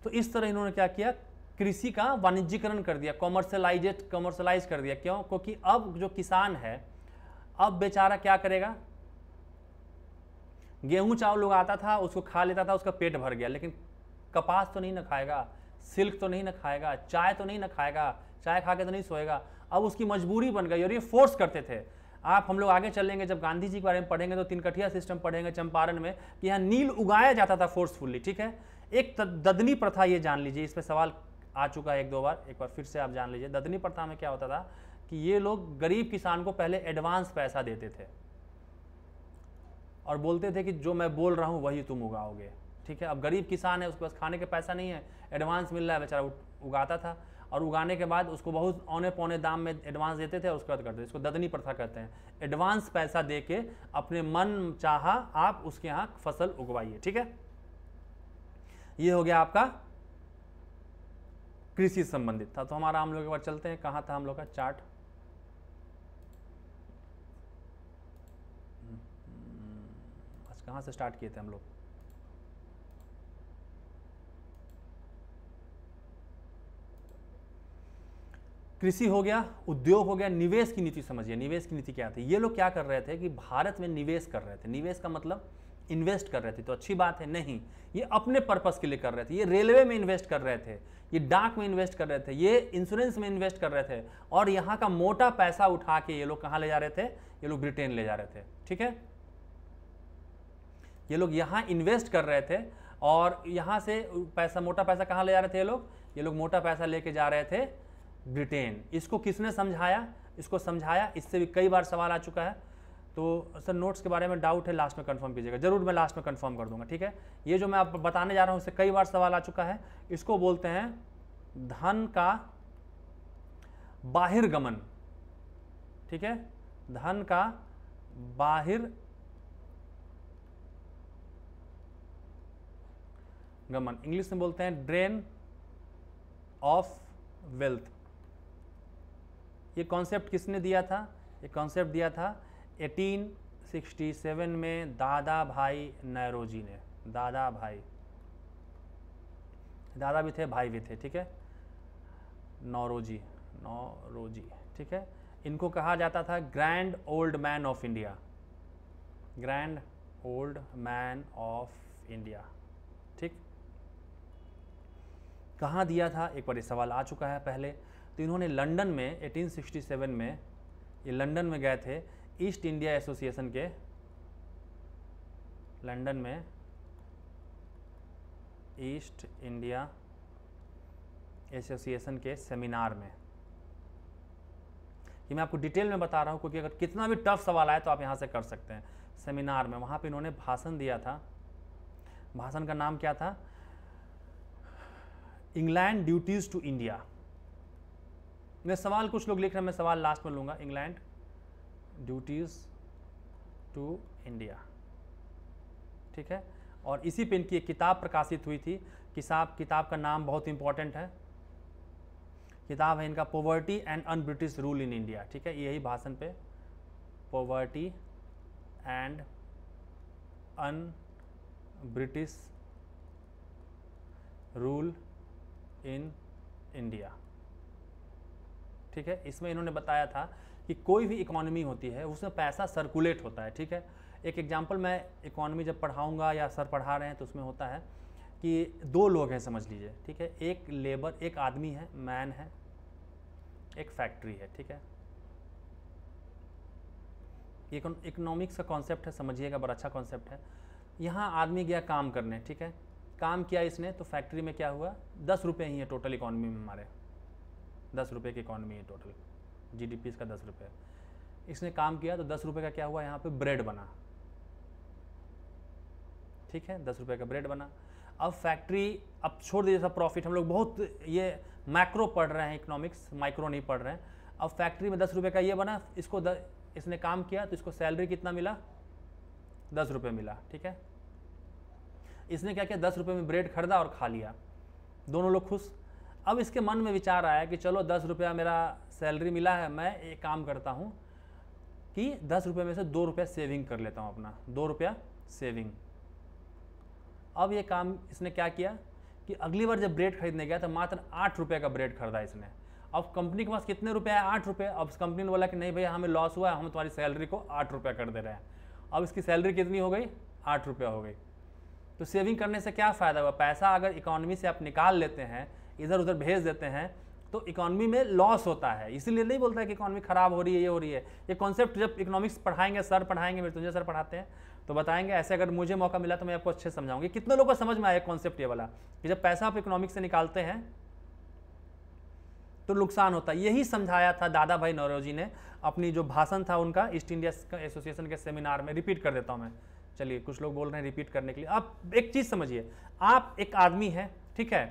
तो इस तरह इन्होंने क्या किया कृषि का वाणिज्यकरण कर दिया कॉमर्शलाइजेट कॉमर्शलाइज कर दिया क्यों क्योंकि अब जो किसान है अब बेचारा क्या करेगा गेहूं चावल उगाता था उसको खा लेता था उसका पेट भर गया लेकिन कपास तो नहीं ना खाएगा सिल्क तो नहीं ना खाएगा चाय तो नहीं ना खाएगा चाय खा के तो नहीं सोएगा अब उसकी मजबूरी बन गई और ये फोर्स करते थे आप हम लोग आगे चलेंगे जब गांधी जी के बारे में पढ़ेंगे तो कठिया सिस्टम पढ़ेंगे चंपारण में कि यहाँ नील उगाया जाता था फोर्सफुल्ली ठीक है एक ददनी प्रथा ये जान लीजिए इस पर सवाल आ चुका है एक दो बार एक बार फिर से आप जान लीजिए ददनी प्रथा में क्या होता था कि ये लोग गरीब किसान को पहले एडवांस पैसा देते थे और बोलते थे कि जो मैं बोल रहा हूँ वही तुम उगाओगे ठीक है अब गरीब किसान है उसके पास खाने के पैसा नहीं है एडवांस मिल रहा है बेचारा उगाता था और उगाने के बाद उसको बहुत औने पौने दाम में एडवांस देते थे और उसके बाद करते इसको ददनी प्रथा कहते हैं एडवांस पैसा दे के अपने मन चाह आप उसके यहाँ फसल उगवाइए ठीक है ये हो गया आपका कृषि संबंधित था तो हमारा हम लोग एक बार चलते हैं कहां था हम लोग का चार्ट हम्म, कहां से स्टार्ट किए थे हम लोग कृषि हो गया उद्योग हो गया निवेश की नीति समझिए निवेश की नीति क्या थी ये लोग क्या कर रहे थे कि भारत में निवेश कर रहे थे निवेश का मतलब इन्वेस्ट कर रहे थे तो अच्छी बात है नहीं ये अपने पर्पस के लिए कर रहे थे ये रेलवे में इन्वेस्ट कर रहे थे ये डाक में इन्वेस्ट कर रहे थे ये इंश्योरेंस में इन्वेस्ट कर रहे थे और यहाँ का मोटा पैसा उठा के ये लोग कहाँ ले जा रहे थे ये लोग ब्रिटेन ले जा रहे थे ठीक है ये लोग यहाँ इन्वेस्ट कर रहे थे और यहाँ से पैसा मोटा पैसा कहाँ ले जा रहे थे ये लोग ये लोग मोटा पैसा लेके जा रहे थे ब्रिटेन इसको किसने समझाया इसको समझाया इससे भी कई बार सवाल आ चुका है तो सर नोट्स के बारे में डाउट है लास्ट में कंफर्म कीजिएगा जरूर मैं लास्ट में कंफर्म कर दूंगा ठीक है ये जो मैं आप बताने जा रहा हूं इससे कई बार सवाल आ चुका है इसको बोलते हैं धन का बाहिर गमन ठीक है धन का बाहिर गमन इंग्लिश में बोलते हैं ड्रेन ऑफ वेल्थ ये कॉन्सेप्ट किसने दिया था ये कॉन्सेप्ट दिया था 1867 में दादा भाई नैरोजी ने दादा भाई दादा भी थे भाई भी थे ठीक है नौरोजी नौरोजी ठीक है इनको कहा जाता था grand old man of India grand old man of India ठीक कहाँ दिया था एक बार ये सवाल आ चुका है पहले तो इन्होंने लंदन में 1867 में ये लंदन में गए थे ईस्ट इंडिया एसोसिएशन के लंदन में ईस्ट इंडिया एसोसिएशन के सेमिनार में ये मैं आपको डिटेल में बता रहा हूँ क्योंकि अगर कितना भी टफ सवाल आए तो आप यहाँ से कर सकते हैं सेमिनार में वहाँ पे इन्होंने भाषण दिया था भाषण का नाम क्या था इंग्लैंड ड्यूटीज़ टू इंडिया मैं सवाल कुछ लोग लिख रहे हैं मैं सवाल लास्ट में लूँगा इंग्लैंड ड्यूटीज टू इंडिया ठीक है और इसी पे की एक किताब प्रकाशित हुई थी कि साहब किताब का नाम बहुत इंपॉर्टेंट है किताब है इनका poverty and un British rule in India ठीक है यही भाषण पे poverty and un British rule in India ठीक है इसमें इन्होंने बताया था कि कोई भी इकोनॉमी होती है उसमें पैसा सर्कुलेट होता है ठीक है एक एग्जाम्पल मैं इकोनॉमी जब पढ़ाऊँगा या सर पढ़ा रहे हैं तो उसमें होता है कि दो लोग हैं समझ लीजिए ठीक है एक लेबर एक आदमी है मैन है एक फैक्ट्री है ठीक है ये इकोनॉमिक्स का कॉन्सेप्ट है समझिएगा बड़ा अच्छा कॉन्सेप्ट है यहाँ आदमी गया काम करने ठीक है काम किया इसने तो फैक्ट्री में क्या हुआ दस रुपये ही है टोटल इकोनॉमी में हमारे दस रुपये की इकोनॉमी है टोटल जी डी पी इसका दस रुपये इसने काम किया तो दस रुपये का क्या हुआ यहाँ पे ब्रेड बना ठीक है दस रुपये का ब्रेड बना अब फैक्ट्री अब छोड़ दीजिए सब प्रॉफिट हम लोग बहुत ये मैक्रो पढ़ रहे हैं इकोनॉमिक्स माइक्रो नहीं पढ़ रहे हैं अब फैक्ट्री में दस रुपये का ये बना इसको द, इसने काम किया तो इसको सैलरी कितना मिला दस रुपये मिला ठीक है इसने क्या किया दस रुपये में ब्रेड खरीदा और खा लिया दोनों लोग खुश अब इसके मन में विचार आया कि चलो दस रुपया मेरा सैलरी मिला है मैं एक काम करता हूँ कि दस रुपये में से दो रुपया सेविंग कर लेता हूँ अपना दो रुपया सेविंग अब ये काम इसने क्या किया कि अगली बार जब ब्रेड खरीदने गया तो मात्र आठ रुपये का ब्रेड खरीदा इसने अब कंपनी के पास कितने रुपये है आठ रुपये अब कंपनी ने बोला कि नहीं भैया हमें लॉस हुआ है हम तुम्हारी सैलरी को आठ रुपये कर दे रहे हैं अब इसकी सैलरी कितनी हो गई आठ रुपये हो गई तो सेविंग करने से क्या फ़ायदा हुआ पैसा अगर इकोनॉमी से आप निकाल लेते हैं इधर उधर भेज देते हैं तो इकोनॉमी में लॉस होता है इसीलिए नहीं बोलता है कि इकोनॉमी खराब हो रही है ये हो रही है ये कॉन्सेप्ट जब इकोनॉमिक्स पढ़ाएंगे सर पढ़ाएंगे मृत्युंजय तो सर पढ़ाते हैं तो बताएंगे ऐसे अगर मुझे मौका मिला तो मैं आपको अच्छे समझाऊंगी कितने लोगों को समझ में आया कॉन्सेप्ट ये वाला कि जब पैसा आप इकोनॉमिक्स से निकालते हैं तो नुकसान होता है यही समझाया था दादा भाई नरोजी ने अपनी जो भाषण था उनका ईस्ट इंडिया एसोसिएशन के सेमिनार में रिपीट कर देता हूँ मैं चलिए कुछ लोग बोल रहे हैं रिपीट करने के लिए आप एक चीज़ समझिए आप एक आदमी है ठीक है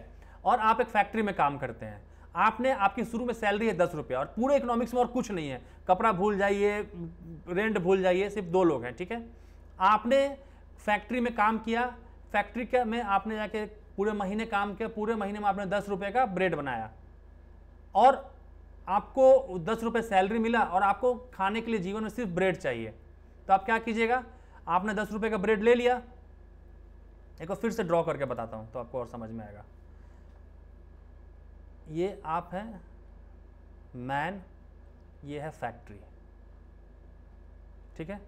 और आप एक फैक्ट्री में काम करते हैं आपने आपकी शुरू में सैलरी है दस रुपये और पूरे इकोनॉमिक्स में और कुछ नहीं है कपड़ा भूल जाइए रेंट भूल जाइए सिर्फ दो लोग हैं ठीक है आपने फैक्ट्री में काम किया फैक्ट्री का में आपने जाके पूरे महीने काम किया पूरे महीने में आपने दस रुपये का ब्रेड बनाया और आपको दस रुपये सैलरी मिला और आपको खाने के लिए जीवन में सिर्फ ब्रेड चाहिए तो आप क्या कीजिएगा आपने दस रुपये का ब्रेड ले लिया एक बार फिर से ड्रॉ करके बताता हूँ तो आपको और समझ में आएगा ये आप हैं मैन ये है फैक्ट्री ठीक है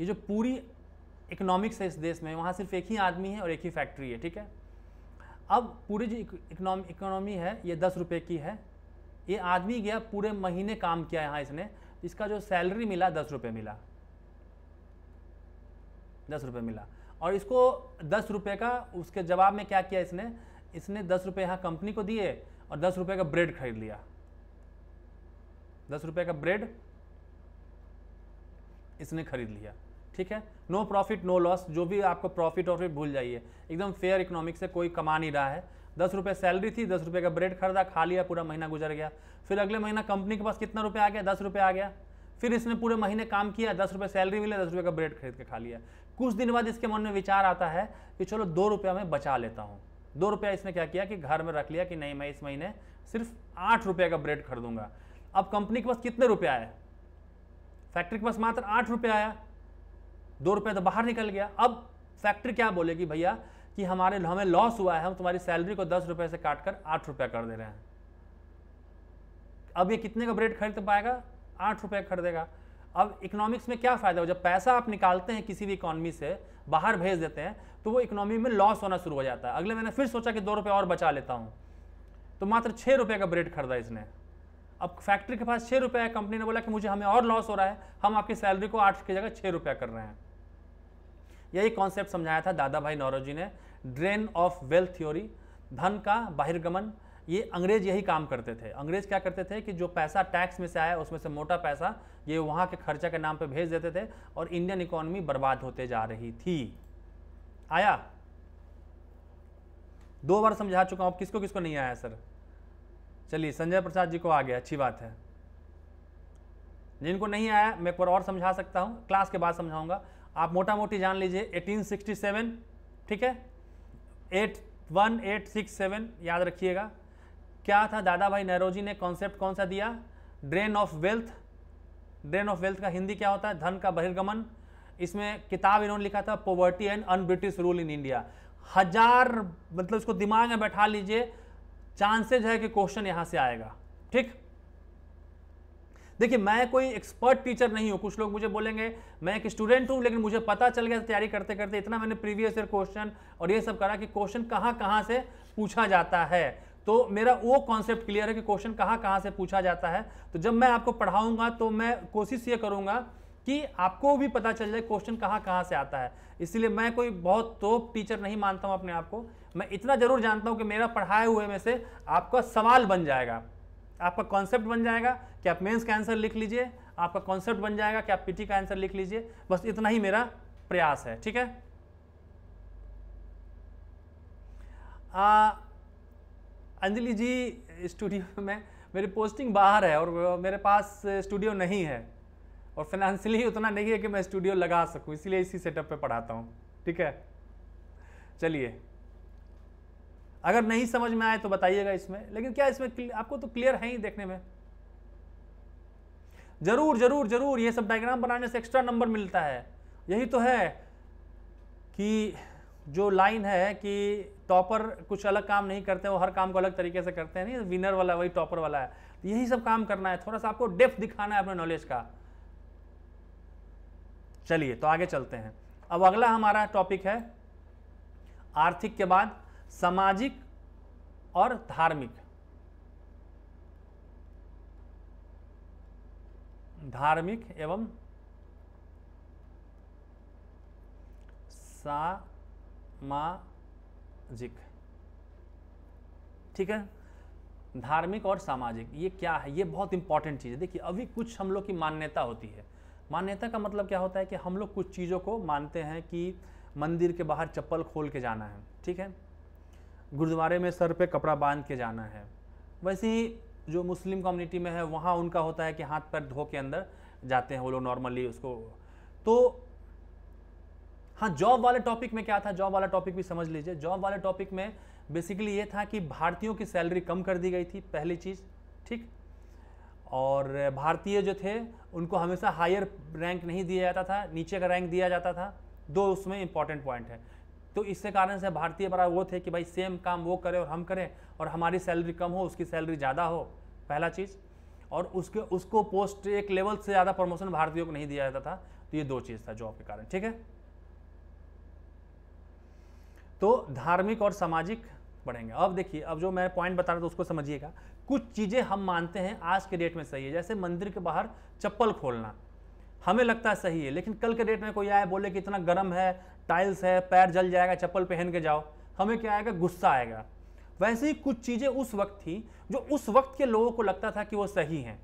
ये जो पूरी इकोनॉमिक्स है इस देश में वहाँ सिर्फ एक ही आदमी है और एक ही फैक्ट्री है ठीक है अब पूरी जो इकोनॉमी इकोनॉमी है ये दस रुपये की है ये आदमी गया पूरे महीने काम किया यहाँ इसने इसका जो सैलरी मिला दस रुपये मिला दस रुपये मिला और इसको दस रुपये का उसके जवाब में क्या किया इसने इसने दस रुपये यहाँ कंपनी को दिए और दस रुपये का ब्रेड खरीद लिया दस रुपये का ब्रेड इसने खरीद लिया ठीक है नो प्रॉफिट नो लॉस जो भी आपको प्रॉफिट और भूल जाइए एकदम फेयर इकोनॉमिक से कोई कमा नहीं रहा है दस रुपये सैलरी थी दस रुपये का ब्रेड खरीदा खा लिया पूरा महीना गुजर गया फिर अगले महीना कंपनी के पास कितना रुपये आ गया दस रुपये आ गया फिर इसने पूरे महीने काम किया दस रुपये सैलरी मिले दस रुपये का ब्रेड खरीद के खा लिया कुछ दिन बाद इसके मन में विचार आता है कि चलो दो रुपया मैं बचा लेता हूँ दो रुपया इसने क्या किया कि घर में रख लिया कि नहीं मैं इस महीने सिर्फ आठ रुपये का ब्रेड खरीदूंगा अब कंपनी के पास कितने रुपया आया फैक्ट्री के पास मात्र आठ रुपया आया दो रुपये तो बाहर निकल गया अब फैक्ट्री क्या बोलेगी भैया कि हमारे हमें लॉस हुआ है हम तुम्हारी सैलरी को दस रुपये से काट कर आठ रुपया कर दे रहे हैं अब ये कितने का ब्रेड खरीद पाएगा आठ रुपये खरीदेगा अब इकोनॉमिक्स में क्या फ़ायदा हो जब पैसा आप निकालते हैं किसी भी इकोनॉमी से बाहर भेज देते हैं तो वो इकोनॉमी में लॉस होना शुरू हो जाता है अगले मैंने फिर सोचा कि दो रुपये और बचा लेता हूँ तो मात्र छः रुपये का ब्रेड खरीदा इसने अब फैक्ट्री के पास छः रुपये है कंपनी ने बोला कि मुझे हमें और लॉस हो रहा है हम आपकी सैलरी को आठ की जगह छः रुपया कर रहे हैं यही कॉन्सेप्ट समझाया था दादा भाई नौरोजी ने ड्रेन ऑफ वेल्थ थ्योरी धन का बाहिरगमन ये अंग्रेज यही काम करते थे अंग्रेज क्या करते थे कि जो पैसा टैक्स में से आया उसमें से मोटा पैसा ये वहाँ के खर्चा के नाम पे भेज देते थे और इंडियन इकोनॉमी बर्बाद होते जा रही थी आया दो बार समझा चुका हूँ किसको किसको नहीं आया सर चलिए संजय प्रसाद जी को आ गया अच्छी बात है जिनको नहीं आया मैं एक बार और समझा सकता हूँ क्लास के बाद समझाऊंगा आप मोटा मोटी जान लीजिए 1867 ठीक है eight one eight six seven याद रखिएगा क्या था दादा भाई नेहरोजी ने कॉन्सेप्ट कौन सा दिया drain of wealth drain of wealth का हिंदी क्या होता है धन का बहिर्गमन इसमें किताब इन्होंने लिखा था poverty and un British rule in India हजार मतलब इसको दिमाग में बैठा लीजिए चांसेज है कि क्वेश्चन यहां से आएगा ठीक देखिए मैं कोई एक्सपर्ट टीचर नहीं हूं कुछ लोग मुझे बोलेंगे मैं एक स्टूडेंट हूं लेकिन मुझे पता चल गया तैयारी करते करते इतना मैंने प्रीवियस ईयर क्वेश्चन और ये सब करा कि क्वेश्चन कहां कहां से पूछा जाता है तो मेरा वो कॉन्सेप्ट क्लियर है कि क्वेश्चन कहाँ कहाँ से पूछा जाता है तो जब मैं आपको पढ़ाऊंगा तो मैं कोशिश ये करूंगा कि आपको भी पता चल जाए क्वेश्चन कहाँ कहाँ से आता है इसलिए मैं कोई बहुत तोप टीचर नहीं मानता हूँ अपने आप को मैं इतना ज़रूर जानता हूँ कि मेरा पढ़ाए हुए में से आपका सवाल बन जाएगा आपका कॉन्सेप्ट बन जाएगा कि आप मेन्स का आंसर लिख लीजिए आपका कॉन्सेप्ट बन जाएगा कि आप पीटी का आंसर लिख लीजिए बस इतना ही मेरा प्रयास है ठीक है आ, अंजलि जी स्टूडियो में मेरी पोस्टिंग बाहर है और मेरे पास स्टूडियो नहीं है और फिनेंशियली उतना नहीं है कि मैं स्टूडियो लगा सकूं इसीलिए इसी सेटअप पे पढ़ाता हूँ ठीक है चलिए अगर नहीं समझ में आए तो बताइएगा इसमें लेकिन क्या इसमें आपको तो क्लियर है ही देखने में जरूर जरूर जरूर ये सब डायग्राम बनाने से एक्स्ट्रा नंबर मिलता है यही तो है कि जो लाइन है कि टॉपर कुछ अलग काम नहीं करते वो हर काम को अलग तरीके से करते हैं नहीं विनर वाला वही टॉपर वाला है तो यही सब काम करना है थोड़ा सा आपको डेप्थ दिखाना है अपने नॉलेज का चलिए तो आगे चलते हैं अब अगला हमारा टॉपिक है आर्थिक के बाद सामाजिक और धार्मिक धार्मिक एवं सा सामाजिक ठीक है धार्मिक और सामाजिक ये क्या है ये बहुत इंपॉर्टेंट चीज़ है देखिए अभी कुछ हम लोग की मान्यता होती है मान्यता का मतलब क्या होता है कि हम लोग कुछ चीज़ों को मानते हैं कि मंदिर के बाहर चप्पल खोल के जाना है ठीक है गुरुद्वारे में सर पे कपड़ा बांध के जाना है वैसे ही जो मुस्लिम कम्युनिटी में है वहाँ उनका होता है कि हाथ पैर धो के अंदर जाते हैं वो लोग नॉर्मली उसको तो हाँ जॉब वाले टॉपिक में क्या था जॉब वाला टॉपिक भी समझ लीजिए जॉब वाले टॉपिक में बेसिकली ये था कि भारतीयों की सैलरी कम कर दी गई थी पहली चीज़ ठीक और भारतीय जो थे उनको हमेशा हायर रैंक नहीं दिया जाता था नीचे का रैंक दिया जाता था दो उसमें इंपॉर्टेंट पॉइंट है तो इससे कारण से भारतीय बड़ा वो थे कि भाई सेम काम वो करें और हम करें और हमारी सैलरी कम हो उसकी सैलरी ज़्यादा हो पहला चीज़ और उसके उसको पोस्ट एक लेवल से ज़्यादा प्रमोशन भारतीयों को नहीं दिया जाता था तो ये दो चीज़ था जॉब के कारण ठीक है तो धार्मिक और सामाजिक बढ़ेंगे अब देखिए अब जो मैं पॉइंट बता रहा था उसको समझिएगा कुछ चीज़ें हम मानते हैं आज के डेट में सही है जैसे मंदिर के बाहर चप्पल खोलना हमें लगता है सही है लेकिन कल के डेट में कोई आए बोले कि इतना गर्म है टाइल्स है पैर जल जाएगा चप्पल पहन के जाओ हमें क्या आएगा गुस्सा आएगा वैसे ही कुछ चीज़ें उस वक्त थी जो उस वक्त के लोगों को लगता था कि वो सही हैं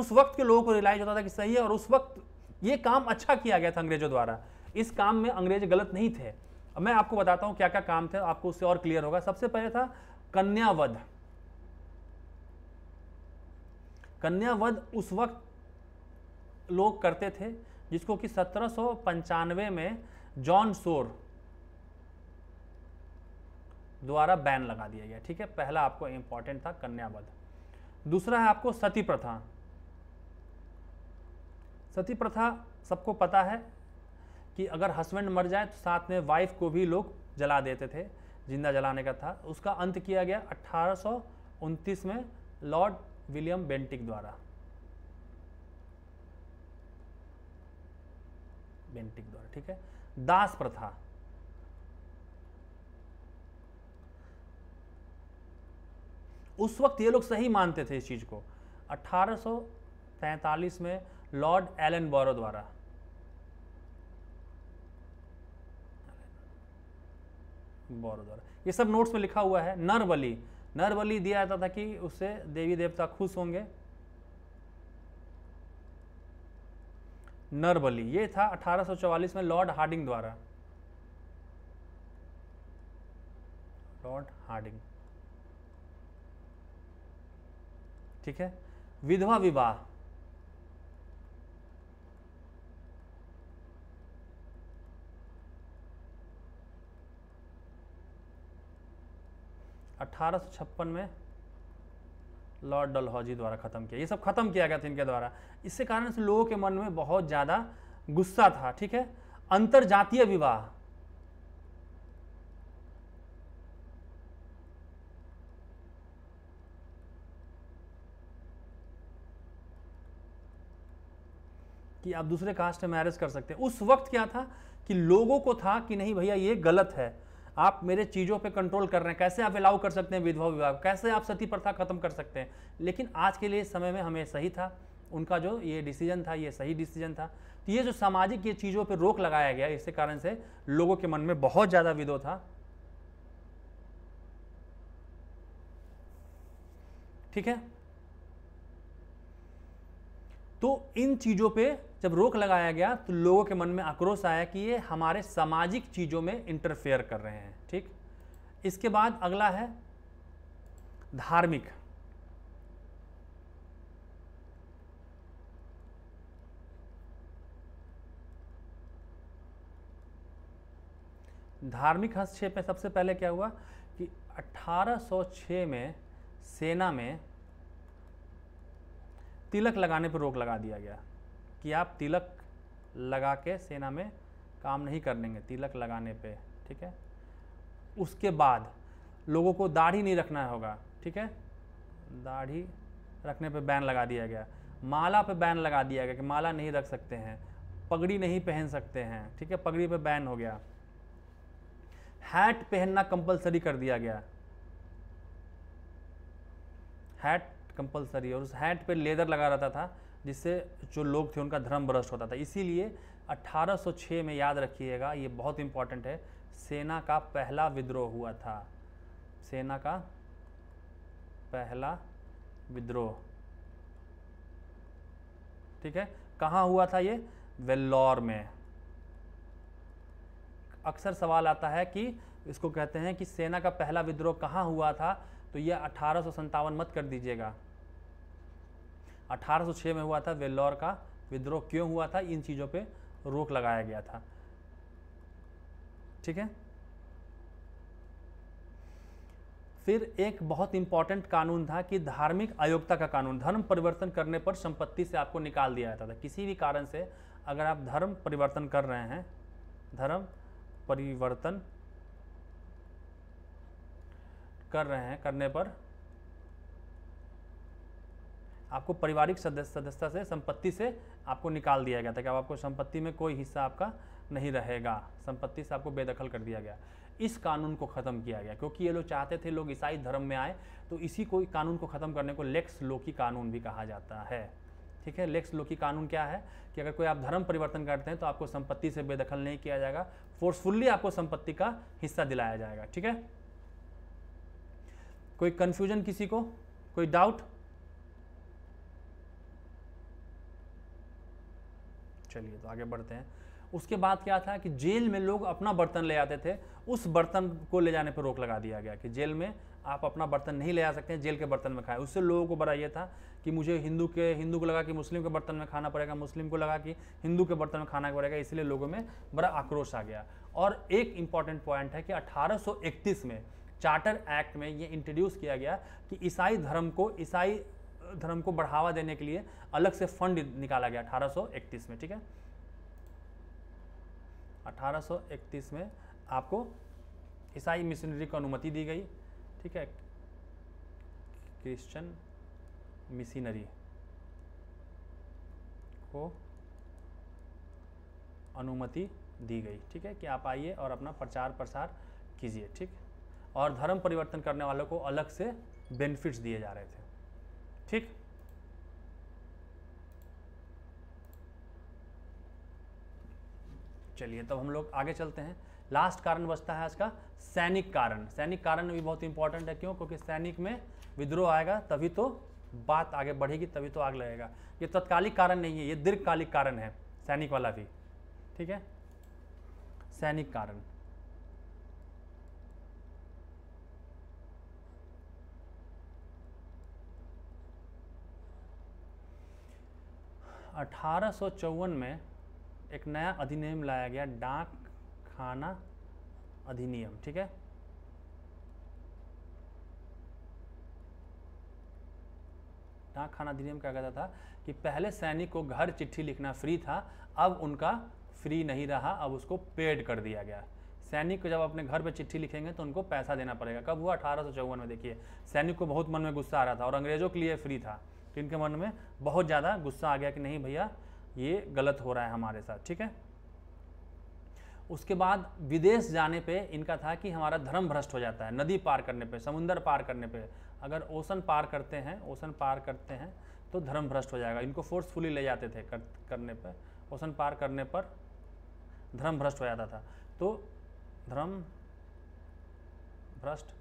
उस वक्त के लोगों को रिलाइज होता था कि सही है और उस वक्त ये काम अच्छा किया गया था अंग्रेज़ों द्वारा इस काम में अंग्रेज गलत नहीं थे अब मैं आपको बताता हूं क्या क्या काम थे आपको उससे और क्लियर होगा सबसे पहले था कन्यावध कन्यावध उस वक्त लोग करते थे जिसको कि सत्रह में जॉन सोर द्वारा बैन लगा दिया गया ठीक है पहला आपको इंपॉर्टेंट था कन्यावध दूसरा है आपको सती प्रथा सती प्रथा सबको पता है कि अगर हस्बैंड मर जाए तो साथ में वाइफ को भी लोग जला देते थे जिंदा जलाने का था उसका अंत किया गया अट्ठारह में लॉर्ड विलियम बेंटिक द्वारा बेंटिक द्वारा ठीक है दास प्रथा उस वक्त ये लोग सही मानते थे इस चीज को अट्ठारह में लॉर्ड एलन बोरो द्वारा बोरो द्वारा ये सब नोट्स में लिखा हुआ है नरबली नरबली दिया जाता था कि उससे देवी देवता खुश होंगे नरबली ये था 1844 में लॉर्ड हार्डिंग द्वारा लॉर्ड हार्डिंग ठीक है विधवा विवाह अठारह में लॉर्ड डलहौजी द्वारा ख़त्म किया ये सब ख़त्म किया गया था इनके द्वारा इससे कारण से लोगों के मन में बहुत ज़्यादा गुस्सा था ठीक है अंतर जातीय विवाह कि आप दूसरे कास्ट में मैरिज कर सकते हैं उस वक्त क्या था कि लोगों को था कि नहीं भैया ये गलत है आप मेरे चीज़ों पे कंट्रोल कर रहे हैं कैसे आप अलाउ कर सकते हैं विधवा विवाह कैसे आप सती प्रथा खत्म कर सकते हैं लेकिन आज के लिए समय में हमें सही था उनका जो ये डिसीजन था ये सही डिसीजन था तो ये जो सामाजिक ये चीज़ों पर रोक लगाया गया इसके कारण से लोगों के मन में बहुत ज़्यादा विदो था ठीक है तो इन चीज़ों पे जब रोक लगाया गया तो लोगों के मन में आक्रोश आया कि ये हमारे सामाजिक चीज़ों में इंटरफेयर कर रहे हैं ठीक इसके बाद अगला है धार्मिक धार्मिक हस्तक्षेप में सबसे पहले क्या हुआ कि 1806 में सेना में तिलक लगाने पर रोक लगा दिया गया कि आप तिलक लगा के सेना में काम नहीं कर लेंगे तिलक लगाने पे ठीक है उसके बाद लोगों को दाढ़ी नहीं रखना होगा ठीक है दाढ़ी रखने पे बैन लगा दिया गया माला पे बैन लगा दिया गया कि माला नहीं रख सकते हैं पगड़ी नहीं पहन सकते हैं ठीक है पगड़ी पे बैन हो गया हैट पहनना कंपलसरी कर दिया गया हैट कंपलसरी और उस हैट पे लेदर लगा रहता था जिससे जो लोग थे उनका धर्म भ्रष्ट होता था इसीलिए 1806 में याद रखिएगा ये बहुत इंपॉर्टेंट है सेना का पहला विद्रोह हुआ था सेना का पहला विद्रोह ठीक है कहाँ हुआ था ये वेल्लोर में अक्सर सवाल आता है कि इसको कहते हैं कि सेना का पहला विद्रोह कहाँ हुआ था तो ये अठारह मत कर दीजिएगा 1806 में हुआ था वेल्लोर का विद्रोह क्यों हुआ था इन चीज़ों पे रोक लगाया गया था ठीक है फिर एक बहुत इंपॉर्टेंट कानून था कि धार्मिक अयोग्यता का कानून धर्म परिवर्तन करने पर संपत्ति से आपको निकाल दिया जाता था किसी भी कारण से अगर आप धर्म परिवर्तन कर रहे हैं धर्म परिवर्तन कर रहे हैं करने पर आपको पारिवारिक सदस्य सदस्यता से संपत्ति से आपको निकाल दिया गया था कि अब आपको संपत्ति में कोई हिस्सा आपका नहीं रहेगा संपत्ति से आपको बेदखल कर दिया गया इस कानून को ख़त्म किया गया क्योंकि ये लोग चाहते थे लोग ईसाई धर्म में आए तो इसी को कानून को ख़त्म करने को लेक्स लोकी कानून भी कहा जाता है ठीक है लेक्स लोकी कानून क्या है कि अगर कोई आप धर्म परिवर्तन करते हैं तो आपको संपत्ति से बेदखल नहीं किया जाएगा फोर्सफुल्ली आपको संपत्ति का हिस्सा दिलाया जाएगा ठीक है कोई कंफ्यूजन किसी को कोई डाउट चलिए तो आगे बढ़ते हैं उसके बाद क्या था कि जेल में लोग अपना बर्तन ले आते थे उस बर्तन को ले जाने पर रोक लगा दिया गया कि जेल में आप अपना बर्तन नहीं ले आ सकते हैं जेल के बर्तन में खाए उससे लोगों को बड़ा यह था कि मुझे हिंदू के हिंदू को लगा कि मुस्लिम के बर्तन में खाना पड़ेगा मुस्लिम को लगा कि हिंदू के बर्तन में खाना पड़ेगा इसलिए लोगों में बड़ा आक्रोश आ गया और एक इंपॉर्टेंट पॉइंट है कि अठारह में चार्टर एक्ट में ये इंट्रोड्यूस किया गया कि ईसाई धर्म को ईसाई धर्म को बढ़ावा देने के लिए अलग से फंड निकाला गया 1831 में ठीक है 1831 में आपको ईसाई मिशनरी को अनुमति दी गई ठीक है क्रिश्चियन मिशनरी को अनुमति दी गई ठीक है कि आप आइए और अपना प्रचार प्रसार कीजिए ठीक और धर्म परिवर्तन करने वालों को अलग से बेनिफिट्स दिए जा रहे थे ठीक चलिए तब हम लोग आगे चलते हैं लास्ट कारण बचता है आज का सैनिक कारण सैनिक कारण भी बहुत इंपॉर्टेंट है क्यों क्योंकि सैनिक में विद्रोह आएगा तभी तो बात आगे बढ़ेगी तभी तो आग लगेगा ये तत्कालिक कारण नहीं है ये दीर्घकालिक कारण है सैनिक वाला भी ठीक है सैनिक कारण अठारह में एक नया अधिनियम लाया गया डाक खाना अधिनियम ठीक है डाक खाना अधिनियम क्या कहता था कि पहले सैनिक को घर चिट्ठी लिखना फ्री था अब उनका फ्री नहीं रहा अब उसको पेड कर दिया गया सैनिक को जब अपने घर पर चिट्ठी लिखेंगे तो उनको पैसा देना पड़ेगा कब हुआ अठारह में देखिए सैनिक को बहुत मन में गुस्सा आ रहा था और अंग्रेजों के लिए फ्री था तो इनके मन में बहुत ज़्यादा गुस्सा आ गया कि नहीं भैया ये गलत हो रहा है हमारे साथ ठीक है उसके बाद विदेश जाने पे इनका था कि हमारा धर्म भ्रष्ट हो जाता है नदी पार करने पे समुंदर पार करने पे अगर ओसन पार करते हैं ओसन पार करते हैं तो धर्म भ्रष्ट हो जाएगा इनको फोर्सफुली ले जाते थे कर, करने पे ओसन पार करने पर धर्म भ्रष्ट हो जाता था तो धर्म भ्रष्ट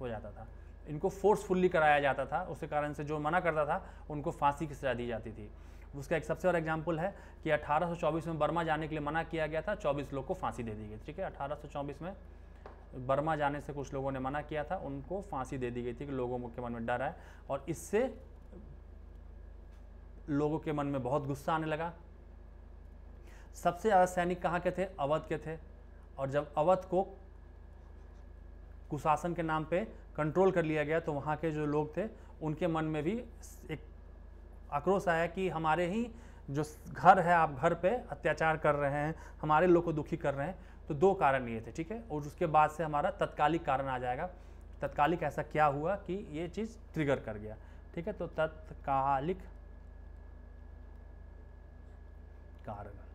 हो जाता था इनको फोर्सफुल्ली कराया जाता था उसके कारण से जो मना करता था उनको फांसी की सजा दी जाती थी उसका एक सबसे बड़ा एग्जाम्पल है कि 1824 में बर्मा जाने के लिए मना किया गया था 24 लोग को फांसी दे दी गई ठीक है 1824 में बर्मा जाने से कुछ लोगों ने मना किया था उनको फांसी दे दी गई थी कि लोगों के मन में डर है और इससे लोगों के मन में बहुत गुस्सा आने लगा सबसे ज़्यादा सैनिक कहाँ के थे अवध के थे और जब अवध को कुशासन के नाम पे कंट्रोल कर लिया गया तो वहाँ के जो लोग थे उनके मन में भी एक आक्रोश आया कि हमारे ही जो घर है आप घर पे अत्याचार कर रहे हैं हमारे लोग को दुखी कर रहे हैं तो दो कारण ये थे ठीक है और उसके बाद से हमारा तत्कालिक कारण आ जाएगा तत्कालिक ऐसा क्या हुआ कि ये चीज़ ट्रिगर कर गया ठीक है तो तत्कालिक कारण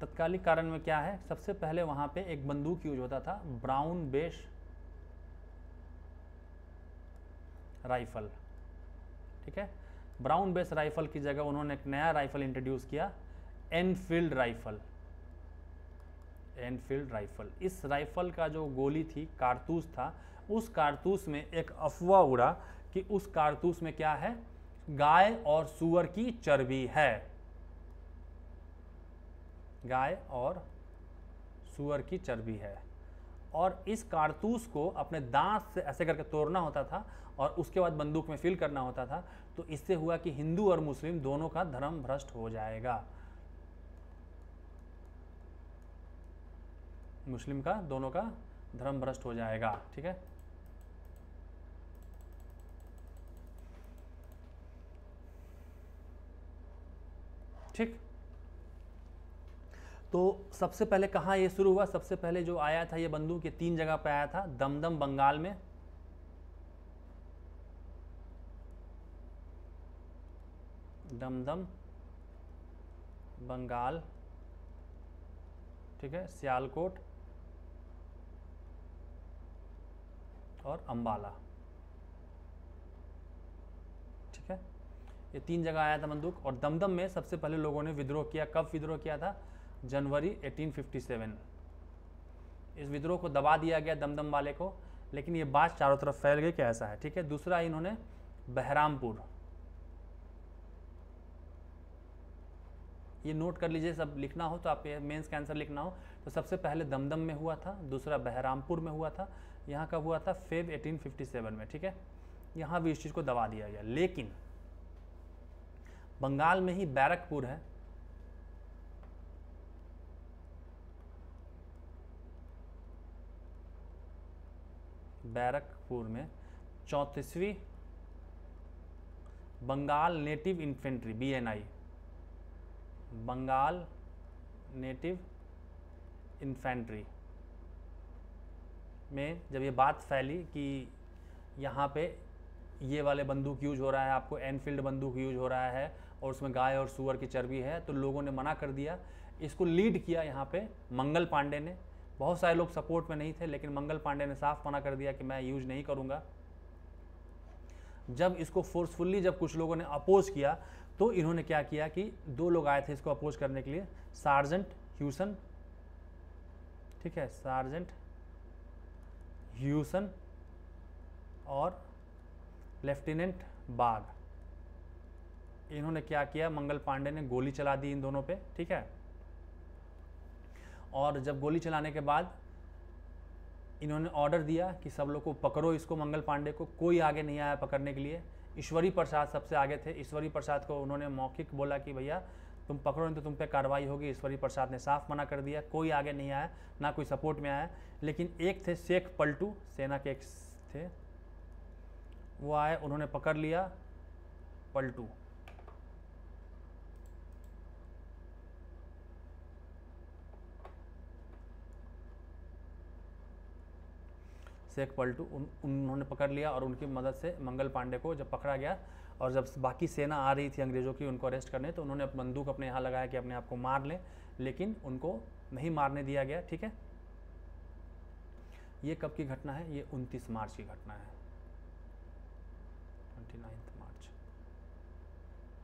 तत्कालिक कारण में क्या है सबसे पहले वहाँ पे एक बंदूक यूज होता था ब्राउन बेश राइफ़ल ठीक है ब्राउन बेस राइफ़ल की जगह उन्होंने एक नया राइफ़ल इंट्रोड्यूस किया एनफील्ड राइफ़ल एनफील्ड राइफ़ल इस राइफ़ल का जो गोली थी कारतूस था उस कारतूस में एक अफवाह उड़ा कि उस कारतूस में क्या है गाय और सुअर की चर्बी है गाय और सुअर की चर्बी है और इस कारतूस को अपने दांत से ऐसे करके तोड़ना होता था और उसके बाद बंदूक में फिल करना होता था तो इससे हुआ कि हिंदू और मुस्लिम दोनों का धर्म भ्रष्ट हो जाएगा मुस्लिम का दोनों का धर्म भ्रष्ट हो जाएगा ठीक है ठीक तो सबसे पहले कहाँ ये शुरू हुआ सबसे पहले जो आया था ये बंदूक ये तीन जगह पे आया था दमदम बंगाल में दमदम बंगाल ठीक है सियालकोट और अंबाला ठीक है ये तीन जगह आया था बंदूक और दमदम में सबसे पहले लोगों ने विद्रोह किया कब विद्रोह किया था जनवरी 1857 इस विद्रोह को दबा दिया गया दमदम वाले को लेकिन ये बात चारों तरफ फैल गई कि ऐसा है ठीक है दूसरा इन्होंने बहरामपुर ये नोट कर लीजिए सब लिखना हो तो आप मेन्स मेंस कैंसर लिखना हो तो सबसे पहले दमदम में हुआ था दूसरा बहरामपुर में हुआ था यहाँ का हुआ था फेब 1857 में ठीक है यहाँ भी इस चीज़ को दबा दिया गया लेकिन बंगाल में ही बैरकपुर है बैरकपुर में चौंतीसवीं Bengal native infantry BNI Bengal native infantry में जब ये बात फैली कि यहाँ पे ये वाले बंदूक यूज हो रहा है आपको एनफील्ड बंदूक यूज हो रहा है और उसमें गाय और सुअर की चर्बी है तो लोगों ने मना कर दिया इसको लीड किया यहाँ पे मंगल पांडे ने बहुत सारे लोग सपोर्ट में नहीं थे लेकिन मंगल पांडे ने साफ मना कर दिया कि मैं यूज नहीं करूँगा जब इसको फोर्सफुल्ली जब कुछ लोगों ने अपोज किया तो इन्होंने क्या किया कि दो लोग आए थे इसको अपोज करने के लिए सार्जेंट ह्यूसन ठीक है सार्जेंट ह्यूसन और लेफ्टिनेंट बाग इन्होंने क्या किया मंगल पांडे ने गोली चला दी इन दोनों पे ठीक है और जब गोली चलाने के बाद इन्होंने ऑर्डर दिया कि सब लोग को पकड़ो इसको मंगल पांडे को कोई आगे नहीं आया पकड़ने के लिए ईश्वरी प्रसाद सबसे आगे थे ईश्वरी प्रसाद को उन्होंने मौखिक बोला कि भैया तुम पकड़ो नहीं तो तुम पे कार्रवाई होगी ईश्वरी प्रसाद ने साफ मना कर दिया कोई आगे नहीं आया ना कोई सपोर्ट में आया लेकिन एक थे शेख पलटू सेना के एक थे वो आए उन्होंने पकड़ लिया पलटू शेख पलटू उन उन्होंने पकड़ लिया और उनकी मदद से मंगल पांडे को जब पकड़ा गया और जब बाकी सेना आ रही थी अंग्रेज़ों की उनको अरेस्ट करने तो उन्होंने बंदूक अपने यहाँ लगाया कि अपने आप को मार लें लेकिन उनको नहीं मारने दिया गया ठीक है ये कब की घटना है ये 29 मार्च की घटना है ट्वेंटी मार्च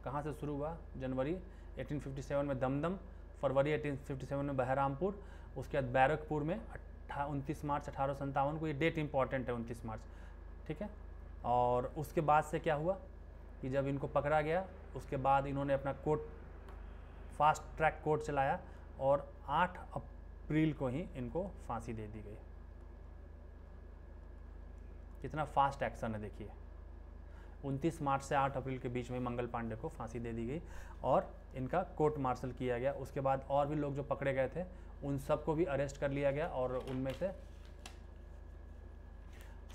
कहाँ से शुरू हुआ जनवरी 1857 में दमदम फरवरी 1857 में बहरामपुर उसके बाद बैरकपुर में अट्ठा उनतीस मार्च अठारह को ये डेट इम्पॉर्टेंट है उनतीस मार्च ठीक है और उसके बाद से क्या हुआ कि जब इनको पकड़ा गया उसके बाद इन्होंने अपना कोर्ट फास्ट ट्रैक कोर्ट चलाया और 8 अप्रैल को ही इनको फांसी दे दी गई कितना फास्ट एक्शन है देखिए 29 मार्च से 8 अप्रैल के बीच में मंगल पांडे को फांसी दे दी गई और इनका कोर्ट मार्शल किया गया उसके बाद और भी लोग जो पकड़े गए थे उन सबको भी अरेस्ट कर लिया गया और उनमें से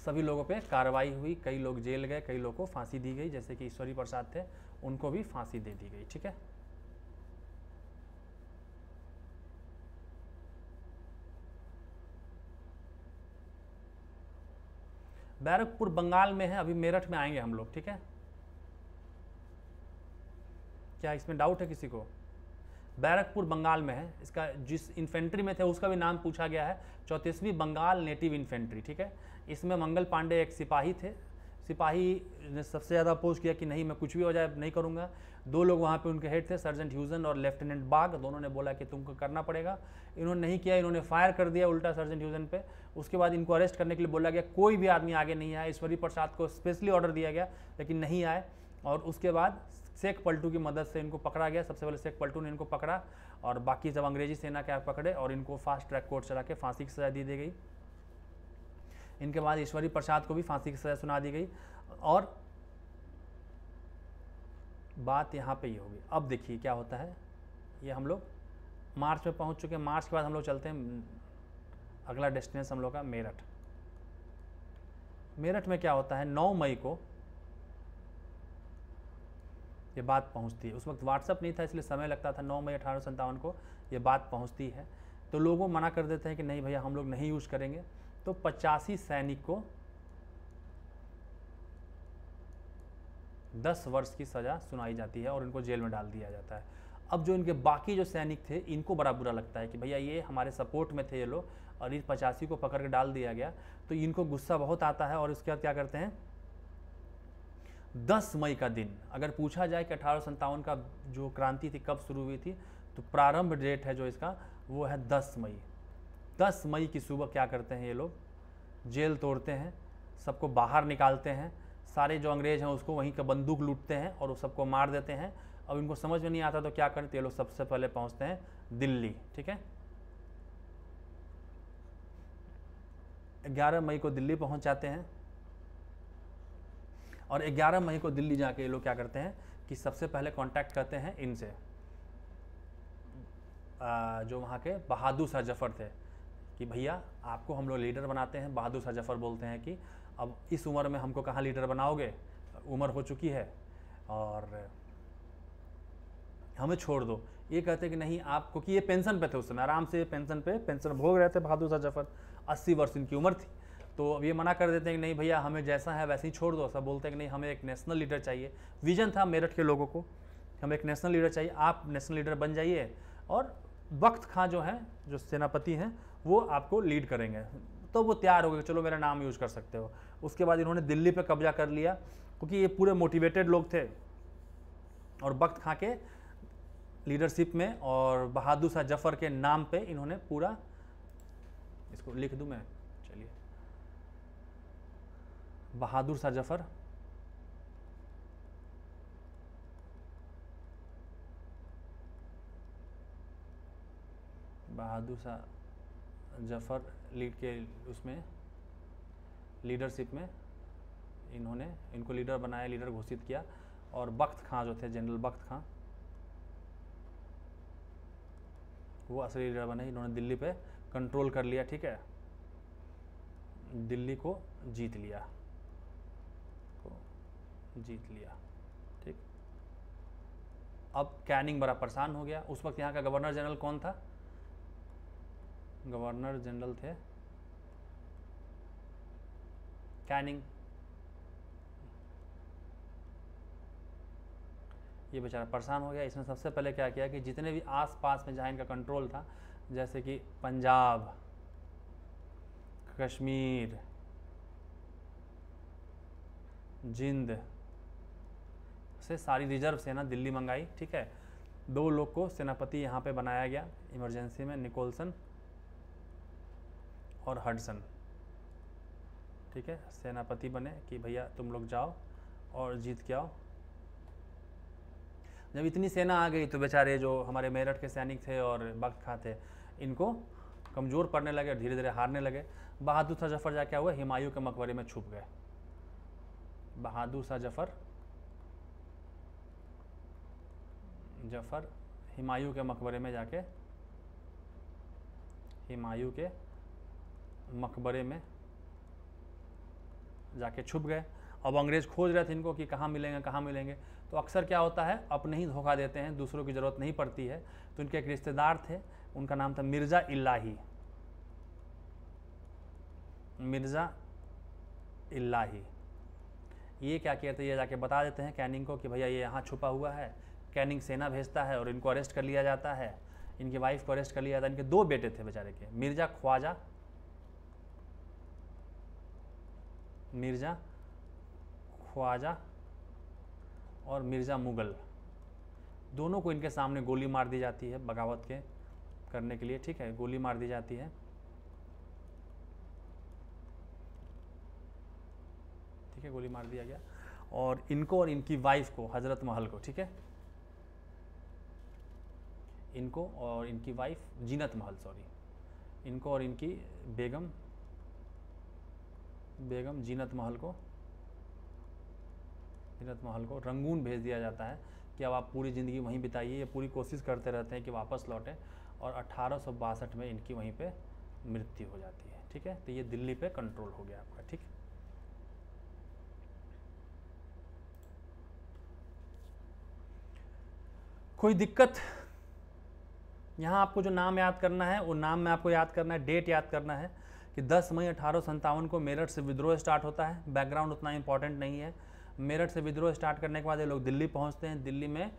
सभी लोगों पे कार्रवाई हुई कई लोग जेल गए कई लोगों को फांसी दी गई जैसे कि ईश्वरी प्रसाद थे उनको भी फांसी दे दी गई ठीक है बैरकपुर बंगाल में है अभी मेरठ में आएंगे हम लोग ठीक है क्या इसमें डाउट है किसी को बैरकपुर बंगाल में है इसका जिस इन्फेंट्री में थे उसका भी नाम पूछा गया है चौंतीसवीं बंगाल नेटिव इन्फेंट्री ठीक है इसमें मंगल पांडे एक सिपाही थे सिपाही ने सबसे ज़्यादा अपोज किया कि नहीं मैं कुछ भी हो जाए नहीं करूँगा दो लोग वहाँ पे उनके हेड थे सर्जेंट ह्यूजन और लेफ्टिनेंट बाग दोनों ने बोला कि तुमको करना पड़ेगा इन्होंने नहीं किया इन्होंने फायर कर दिया उल्टा सर्जेंट ह्यूजन पे उसके बाद इनको अरेस्ट करने के लिए बोला गया कोई भी आदमी आगे नहीं आया ईश्वरी प्रसाद को स्पेशली ऑर्डर दिया गया लेकिन नहीं आए और उसके बाद शेख पलटू की मदद से इनको पकड़ा गया सबसे पहले शेख पलटू ने इनको पकड़ा और बाकी जब अंग्रेजी सेना के पकड़े और इनको फास्ट ट्रैक कोर्ट चला के फांसी की सज़ा दी दी गई इनके बाद ईश्वरी प्रसाद को भी फांसी की सज़ा सुना दी गई और बात यहाँ पे ही होगी अब देखिए क्या होता है ये हम लोग मार्च में पहुँच चुके हैं मार्च के बाद हम लोग चलते हैं अगला डेस्टिनेशन हम लोग का मेरठ मेरठ में क्या होता है 9 मई को ये बात पहुंचती है उस वक्त व्हाट्सअप नहीं था इसलिए समय लगता था नौ मई अठारह सौ को ये बात पहुंचती है तो लोगों मना कर देते हैं कि नहीं भैया हम लोग नहीं यूज़ करेंगे तो पचासी सैनिक को दस वर्ष की सज़ा सुनाई जाती है और इनको जेल में डाल दिया जाता है अब जो इनके बाकी जो सैनिक थे इनको बड़ा बुरा लगता है कि भैया ये हमारे सपोर्ट में थे ये लोग और इस पचासी को पकड़ के डाल दिया गया तो इनको गुस्सा बहुत आता है और उसके बाद क्या करते हैं 10 मई का दिन अगर पूछा जाए कि अठारह का जो क्रांति थी कब शुरू हुई थी तो प्रारंभ डेट है जो इसका वो है 10 मई 10 मई की सुबह क्या करते हैं ये लोग जेल तोड़ते हैं सबको बाहर निकालते हैं सारे जो अंग्रेज हैं उसको वहीं का बंदूक लूटते हैं और वो सबको मार देते हैं अब इनको समझ में नहीं आता तो क्या करते ये लोग सबसे पहले पहुंचते हैं दिल्ली ठीक है 11 मई को दिल्ली पहुंच जाते हैं और 11 मई को दिल्ली जाके ये लोग क्या करते हैं कि सबसे पहले कांटेक्ट करते हैं इनसे जो वहाँ के बहादुर शाह जफ़र थे कि भैया आपको हम लोग लीडर बनाते हैं बहादुर शाह जफ़र बोलते हैं कि अब इस उम्र में हमको कहाँ लीडर बनाओगे उम्र हो चुकी है और हमें छोड़ दो ये कहते कि नहीं आप क्योंकि ये पेंशन पे थे उस समय आराम से पेंशन पे पेंशन भोग रहे थे बहादुर शाह जफ़र अस्सी वर्ष इनकी उम्र थी तो अब ये मना कर देते हैं कि नहीं भैया हमें जैसा है वैसे ही छोड़ दो सब बोलते हैं कि नहीं हमें एक नेशनल लीडर चाहिए विजन था मेरठ के लोगों को हमें एक नेशनल लीडर चाहिए आप नेशनल लीडर बन जाइए और वक्त खां जो हैं जो सेनापति हैं वो आपको लीड करेंगे तो वो तैयार हो गए चलो मेरा नाम यूज़ कर सकते हो उसके बाद इन्होंने दिल्ली पर कब्जा कर लिया क्योंकि ये पूरे मोटिवेटेड लोग थे और वक्त खां के लीडरशिप में और बहादुर शाह जफर के नाम पे इन्होंने पूरा इसको लिख दूँ मैं बहादुर शाह जफर बहादुर शाह जफर लीड के उसमें लीडरशिप में इन्होंने इनको लीडर बनाया लीडर घोषित किया और बख्त खां जो थे जनरल बख्त खां वो असली लीडर बने इन्होंने दिल्ली पे कंट्रोल कर लिया ठीक है दिल्ली को जीत लिया जीत लिया ठीक अब कैनिंग बड़ा परेशान हो गया उस वक्त यहाँ का गवर्नर जनरल कौन था गवर्नर जनरल थे कैनिंग ये बेचारा परेशान हो गया इसने सबसे पहले क्या किया कि जितने भी आसपास में जहाँ इनका कंट्रोल था जैसे कि पंजाब कश्मीर जिंद से सारी रिजर्व सेना दिल्ली मंगाई ठीक है दो लोग को सेनापति यहाँ पे बनाया गया इमरजेंसी में निकोलसन और हडसन ठीक है सेनापति बने कि भैया तुम लोग जाओ और जीत के आओ जब इतनी सेना आ गई तो बेचारे जो हमारे मेरठ के सैनिक थे और बख्त खां थे इनको कमज़ोर पड़ने लगे और धीरे धीरे हारने लगे बहादुर शाह जफर जा क्या हुआ हिमायू के मकबरे में छुप गए बहादुर शाह जफर जफ़र हिमायू के मकबरे में जाके हिमायू के मकबरे में जाके छुप गए अब अंग्रेज़ खोज रहे थे इनको कि कहाँ मिलेंगे कहाँ मिलेंगे तो अक्सर क्या होता है अपने ही धोखा देते हैं दूसरों की ज़रूरत नहीं पड़ती है तो इनके एक रिश्तेदार थे उनका नाम था मिर्ज़ा इलाही मिर्ज़ा इलाही ये क्या कहते हैं ये जाके बता देते हैं कैनिंग को कि भैया ये यहाँ छुपा हुआ है कैनिंग सेना भेजता है और इनको अरेस्ट कर लिया जाता है इनकी वाइफ को अरेस्ट कर लिया जाता है इनके दो बेटे थे बेचारे के मिर्ज़ा ख्वाजा मिर्ज़ा ख्वाजा और मिर्ज़ा मुग़ल दोनों को इनके सामने गोली मार दी जाती है बगावत के करने के लिए ठीक है गोली मार दी जाती है ठीक है गोली मार दिया गया और इनको और इनकी वाइफ को हज़रत महल को ठीक है इनको और इनकी वाइफ जीनत महल सॉरी इनको और इनकी बेगम बेगम जीनत महल को जीनत महल को रंगून भेज दिया जाता है कि अब आप पूरी ज़िंदगी वहीं बिताइए या पूरी कोशिश करते रहते हैं कि वापस लौटें और अठारह में इनकी वहीं पे मृत्यु हो जाती है ठीक है तो ये दिल्ली पे कंट्रोल हो गया आपका ठीक कोई दिक्कत यहाँ आपको जो नाम याद करना है वो नाम में आपको याद करना है डेट याद करना है कि 10 मई अठारह को मेरठ से विद्रोह स्टार्ट होता है बैकग्राउंड उतना इंपॉर्टेंट नहीं है मेरठ से विद्रोह स्टार्ट करने के बाद ये लोग दिल्ली पहुँचते हैं दिल्ली में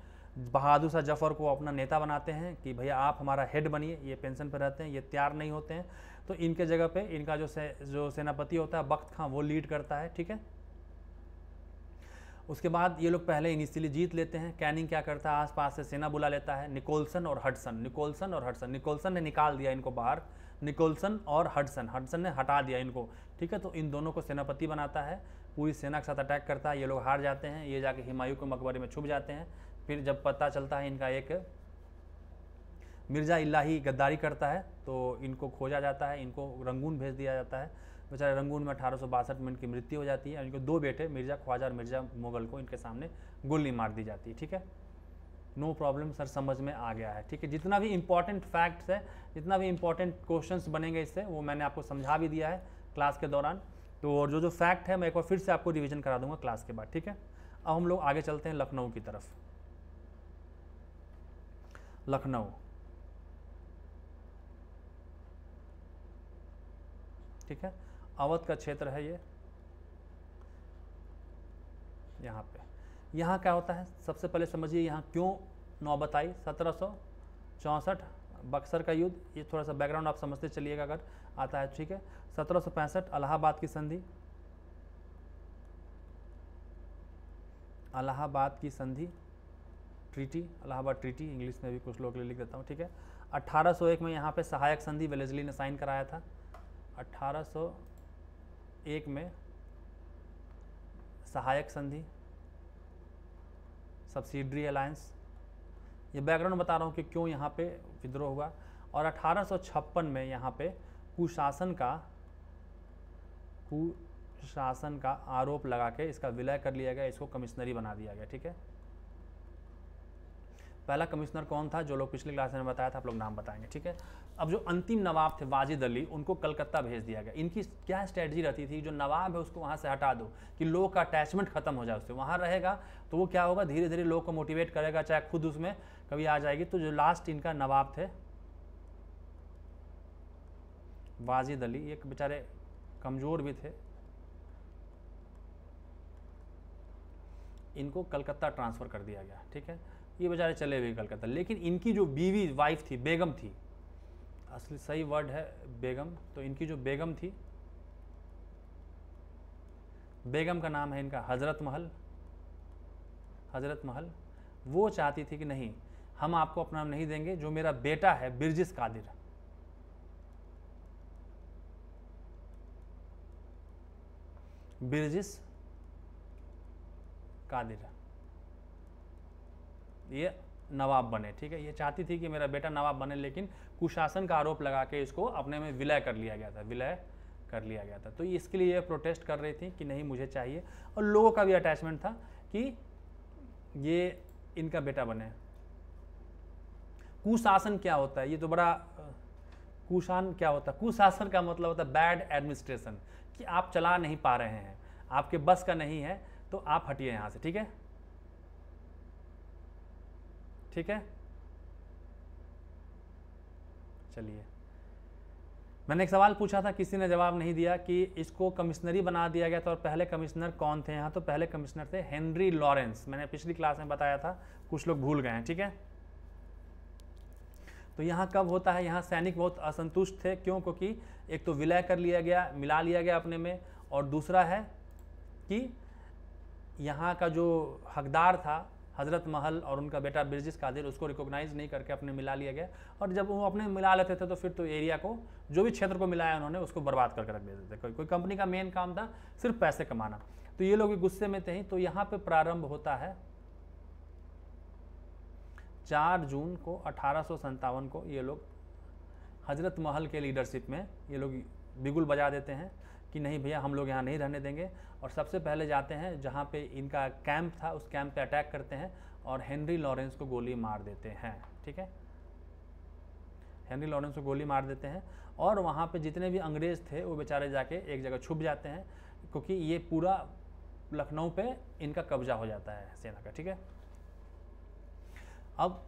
बहादुर शाह जफर को अपना नेता बनाते हैं कि भैया आप हमारा हेड बनिए ये पेंशन पर रहते हैं ये तैयार नहीं होते हैं तो इनके जगह पे इनका जो से जो सेनापति होता है बख्त खां वो लीड करता है ठीक है उसके बाद ये लोग पहले इनिशियली जीत लेते हैं कैनिंग क्या करता है आसपास से सेना बुला लेता है निकोलसन और हडसन निकोलसन और हडसन निकोलसन ने निकाल दिया इनको बाहर निकोलसन और हडसन हडसन ने हटा दिया इनको ठीक है तो इन दोनों को सेनापति बनाता है पूरी सेना के साथ अटैक करता है ये लोग हार जाते हैं ये जाके हिमायू के मकबरे में छुप जाते हैं फिर जब पता चलता है इनका एक मिर्ज़ा इलाही गद्दारी करता है तो इनको खोजा जाता है इनको रंगून भेज दिया जाता है बेचारे रंगून में अठारह में इनकी मृत्यु हो जाती है इनके दो बेटे मिर्जा ख्वाजा और मिर्जा मुगल को इनके सामने गोली मार दी जाती है ठीक है नो प्रॉब्लम सर समझ में आ गया है ठीक है जितना भी इंपॉर्टेंट फैक्ट्स है जितना भी इंपॉर्टेंट क्वेश्चंस बनेंगे इससे वो मैंने आपको समझा भी दिया है क्लास के दौरान तो और जो जो फैक्ट है मैं एक बार फिर से आपको रिवीजन करा दूंगा क्लास के बाद ठीक है अब हम लोग आगे चलते हैं लखनऊ की तरफ लखनऊ ठीक है अवध का क्षेत्र है ये यहाँ पे यहाँ क्या होता है सबसे पहले समझिए यहाँ क्यों नौबत आई सत्रह सौ बक्सर का युद्ध ये थोड़ा सा बैकग्राउंड आप समझते चलिएगा अगर आता है तो ठीक है सत्रह सौ पैंसठ अलाहाबाद की संधि अलाहाबाद की संधि ट्रीटी अलाहाबाद ट्रीटी इंग्लिश में भी कुछ लोग लिख देता हूँ ठीक है 1801 में यहाँ पे सहायक संधि वेलेजली ने साइन कराया था एक में सहायक संधि सब्सिडरी अलायंस ये बैकग्राउंड बता रहा हूँ कि क्यों यहाँ पे विद्रोह हुआ और अठारह में यहाँ पे कुशासन का कुशासन का आरोप लगा के इसका विलय कर लिया गया इसको कमिश्नरी बना दिया गया ठीक है पहला कमिश्नर कौन था जो लोग पिछले क्लास में बताया था आप लोग नाम बताएंगे ठीक है अब जो अंतिम नवाब थे वाजिद अली उनको कलकत्ता भेज दिया गया इनकी क्या स्ट्रेटजी रहती थी जो नवाब है उसको वहाँ से हटा दो कि लोग का अटैचमेंट खत्म हो जाए उससे वहाँ रहेगा तो वो क्या होगा धीरे धीरे लोग को मोटिवेट करेगा चाहे खुद उसमें कभी आ जाएगी तो जो लास्ट इनका नवाब थे वाजिद अली एक बेचारे कमज़ोर भी थे इनको कलकत्ता ट्रांसफ़र कर दिया गया ठीक है ये बेचारे चले गए कलकत्ता लेकिन इनकी जो बीवी वाइफ थी बेगम थी असली सही वर्ड है बेगम तो इनकी जो बेगम थी बेगम का नाम है इनका हज़रत महल हज़रत महल वो चाहती थी कि नहीं हम आपको अपना नाम नहीं देंगे जो मेरा बेटा है बिरजिस कादिर बिरजिस कादिर ये नवाब बने ठीक है ये चाहती थी कि मेरा बेटा नवाब बने लेकिन कुशासन का आरोप लगा के इसको अपने में विलय कर लिया गया था विलय कर लिया गया था तो इसके लिए ये प्रोटेस्ट कर रही थी कि नहीं मुझे चाहिए और लोगों का भी अटैचमेंट था कि ये इनका बेटा बने कुशासन क्या होता है ये तो बड़ा कुशान क्या होता है कुशासन का मतलब होता है बैड एडमिनिस्ट्रेशन कि आप चला नहीं पा रहे हैं आपके बस का नहीं है तो आप हटिए यहाँ से ठीक है ठीक है चलिए मैंने एक सवाल पूछा था किसी ने जवाब नहीं दिया कि इसको कमिश्नरी बना दिया गया था और पहले कमिश्नर कौन थे यहाँ तो पहले कमिश्नर थे हेनरी लॉरेंस मैंने पिछली क्लास में बताया था कुछ लोग भूल गए हैं ठीक है तो यहाँ कब होता है यहाँ सैनिक बहुत असंतुष्ट थे क्यों क्योंकि एक तो विलय कर लिया गया मिला लिया गया अपने में और दूसरा है कि यहाँ का जो हकदार था हज़रत महल और उनका बेटा ब्रजिश कादिर उसको रिकॉग्नाइज़ नहीं करके अपने मिला लिया गया और जब वो अपने मिला लेते थे तो फिर तो एरिया को जो भी क्षेत्र को मिलाया उन्होंने उसको बर्बाद करके रख देते थे कोई कोई कंपनी का मेन काम था सिर्फ पैसे कमाना तो ये लोग भी गुस्से में थे तो यहाँ पर प्रारंभ होता है चार जून को अठारह को ये लोग हज़रत महल के लीडरशिप में ये लोग बिगुल बजा देते हैं कि नहीं भैया हम लोग यहाँ नहीं रहने देंगे और सबसे पहले जाते हैं जहाँ पे इनका कैंप था उस कैंप पे अटैक करते हैं और हेनरी लॉरेंस को गोली मार देते हैं ठीक है हेनरी लॉरेंस को गोली मार देते हैं और वहाँ पे जितने भी अंग्रेज़ थे वो बेचारे जाके एक जगह छुप जाते हैं क्योंकि ये पूरा लखनऊ पर इनका कब्जा हो जाता है सेना का ठीक है अब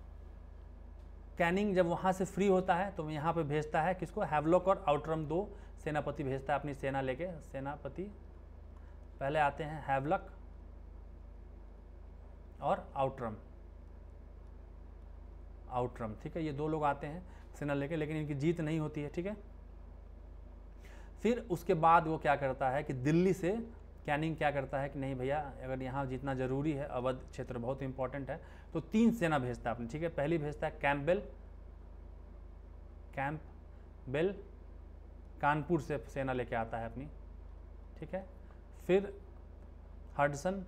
कैनिंग जब वहाँ से फ्री होता है तो यहाँ पर भेजता है किसको हैवलॉक और आउटरम दो सेनापति भेजता है अपनी सेना लेके सेनापति पहले आते हैं हैवलक और आउट्रम आउट्रम ठीक है ये दो लोग आते हैं सेना लेके लेकिन इनकी जीत नहीं होती है ठीक है फिर उसके बाद वो क्या करता है कि दिल्ली से कैनिंग क्या करता है कि नहीं भैया अगर यहाँ जीतना ज़रूरी है अवध क्षेत्र बहुत इंपॉर्टेंट है तो तीन सेना भेजता है अपने ठीक है पहली भेजता है Campbell Campbell Kanpur से सेना लेके आता है अपनी ठीक है फिर हडसन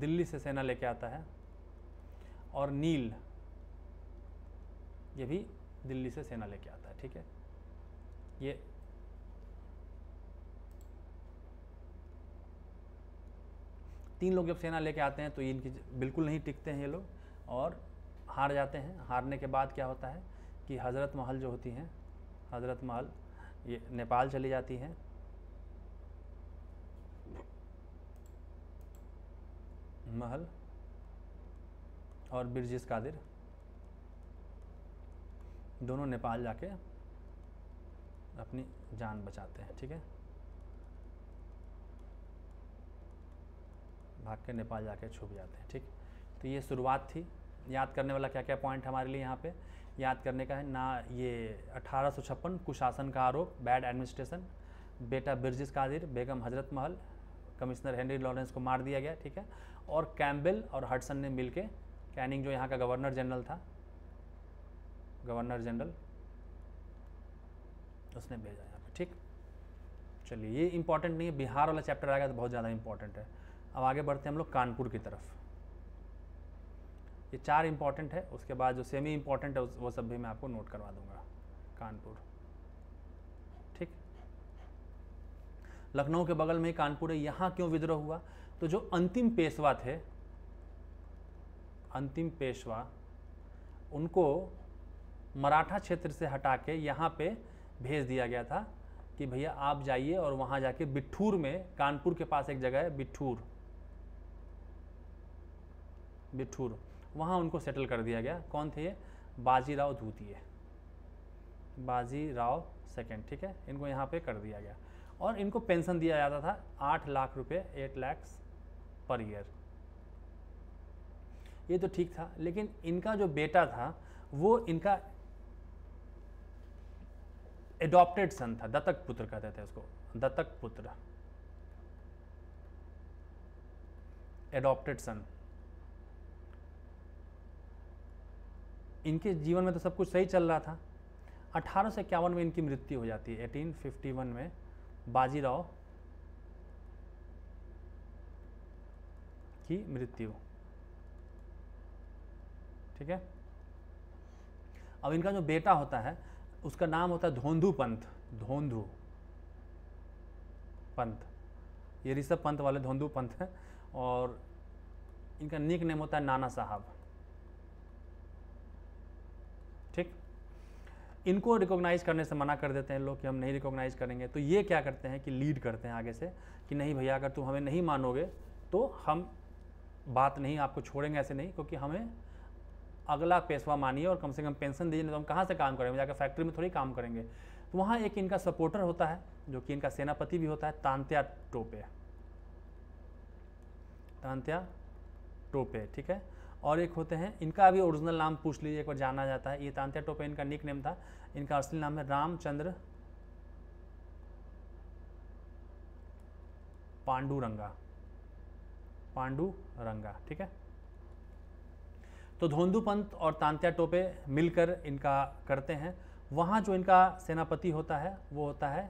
दिल्ली से सेना लेके आता है और नील ये भी दिल्ली से सेना लेके आता है ठीक है ये तीन लोग जब सेना लेके आते हैं तो इनकी बिल्कुल नहीं टिकते हैं ये लोग और हार जाते हैं हारने के बाद क्या होता है कि हज़रत महल जो होती हैं हज़रत महल ये नेपाल चली जाती है महल और बिरजिस कादिर दोनों नेपाल जाके अपनी जान बचाते हैं ठीक है भाग के नेपाल जाके छुप जाते हैं ठीक तो ये शुरुआत थी याद करने वाला क्या क्या पॉइंट हमारे लिए यहाँ पे याद करने का है ना ये अठारह कुशासन का आरोप बैड एडमिनिस्ट्रेशन बेटा बिरजिस कादिर बेगम हजरत महल कमिश्नर हेनरी लॉरेंस को मार दिया गया ठीक है और कैम्बल और हटसन ने मिलके कैनिंग जो यहाँ का गवर्नर जनरल था गवर्नर जनरल उसने भेजा यहाँ पे ठीक चलिए ये इंपॉर्टेंट नहीं है बिहार वाला चैप्टर आएगा तो बहुत ज़्यादा इंपॉर्टेंट है अब आगे बढ़ते हैं हम लोग कानपुर की तरफ ये चार इम्पॉर्टेंट है उसके बाद जो सेमी इम्पॉर्टेंट है वो सब भी मैं आपको नोट करवा दूंगा कानपुर ठीक लखनऊ के बगल में कानपुर है यहाँ क्यों विद्रोह हुआ तो जो अंतिम पेशवा थे अंतिम पेशवा उनको मराठा क्षेत्र से हटा के यहाँ पे भेज दिया गया था कि भैया आप जाइए और वहाँ जाके बिट्ठूर में कानपुर के पास एक जगह है बिट्ठूर बिट्ठूर वहाँ उनको सेटल कर दिया गया कौन थे ये बाजीराव द्वितीय बाजीराव सेकेंड ठीक है इनको यहाँ पे कर दिया गया और इनको पेंशन दिया जाता था आठ लाख रुपए एट लैक्स पर ईयर ये तो ठीक था लेकिन इनका जो बेटा था वो इनका एडॉप्टेड सन था दत्तक पुत्र कहते थे उसको दत्तक पुत्र एडॉप्टेड सन इनके जीवन में तो सब कुछ सही चल रहा था अठारह में इनकी मृत्यु हो जाती है 1851 में बाजीराव की मृत्यु ठीक है अब इनका जो बेटा होता है उसका नाम होता है धोंधु पंथ धोंधु पंथ ये ऋषभ पंथ वाले धोंधु पंथ हैं और इनका निक नेम होता है नाना साहब इनको रिकॉग्नाइज करने से मना कर देते हैं लोग कि हम नहीं रिकॉग्नाइज करेंगे तो ये क्या करते हैं कि लीड करते हैं आगे से कि नहीं भैया अगर तुम हमें नहीं मानोगे तो हम बात नहीं आपको छोड़ेंगे ऐसे नहीं क्योंकि हमें अगला पेशवा मानिए और कम से कम पेंशन दीजिए तो हम कहाँ से काम करेंगे जाकर फैक्ट्री में थोड़ी काम करेंगे तो वहाँ एक इनका सपोर्टर होता है जो कि इनका सेनापति भी होता है तांत्या टोपे तांत्या टोपे ठीक है और एक होते हैं इनका भी ओरिजिनल नाम पूछ लीजिए एक बार जाना जाता है ये तांत्या टोपे इनका निक नेम था इनका असली नाम है रामचंद्र पांडुरंगा पांडुरंगा ठीक है तो धोंदू पंत और तांत्या टोपे मिलकर इनका करते हैं वहां जो इनका सेनापति होता है वो होता है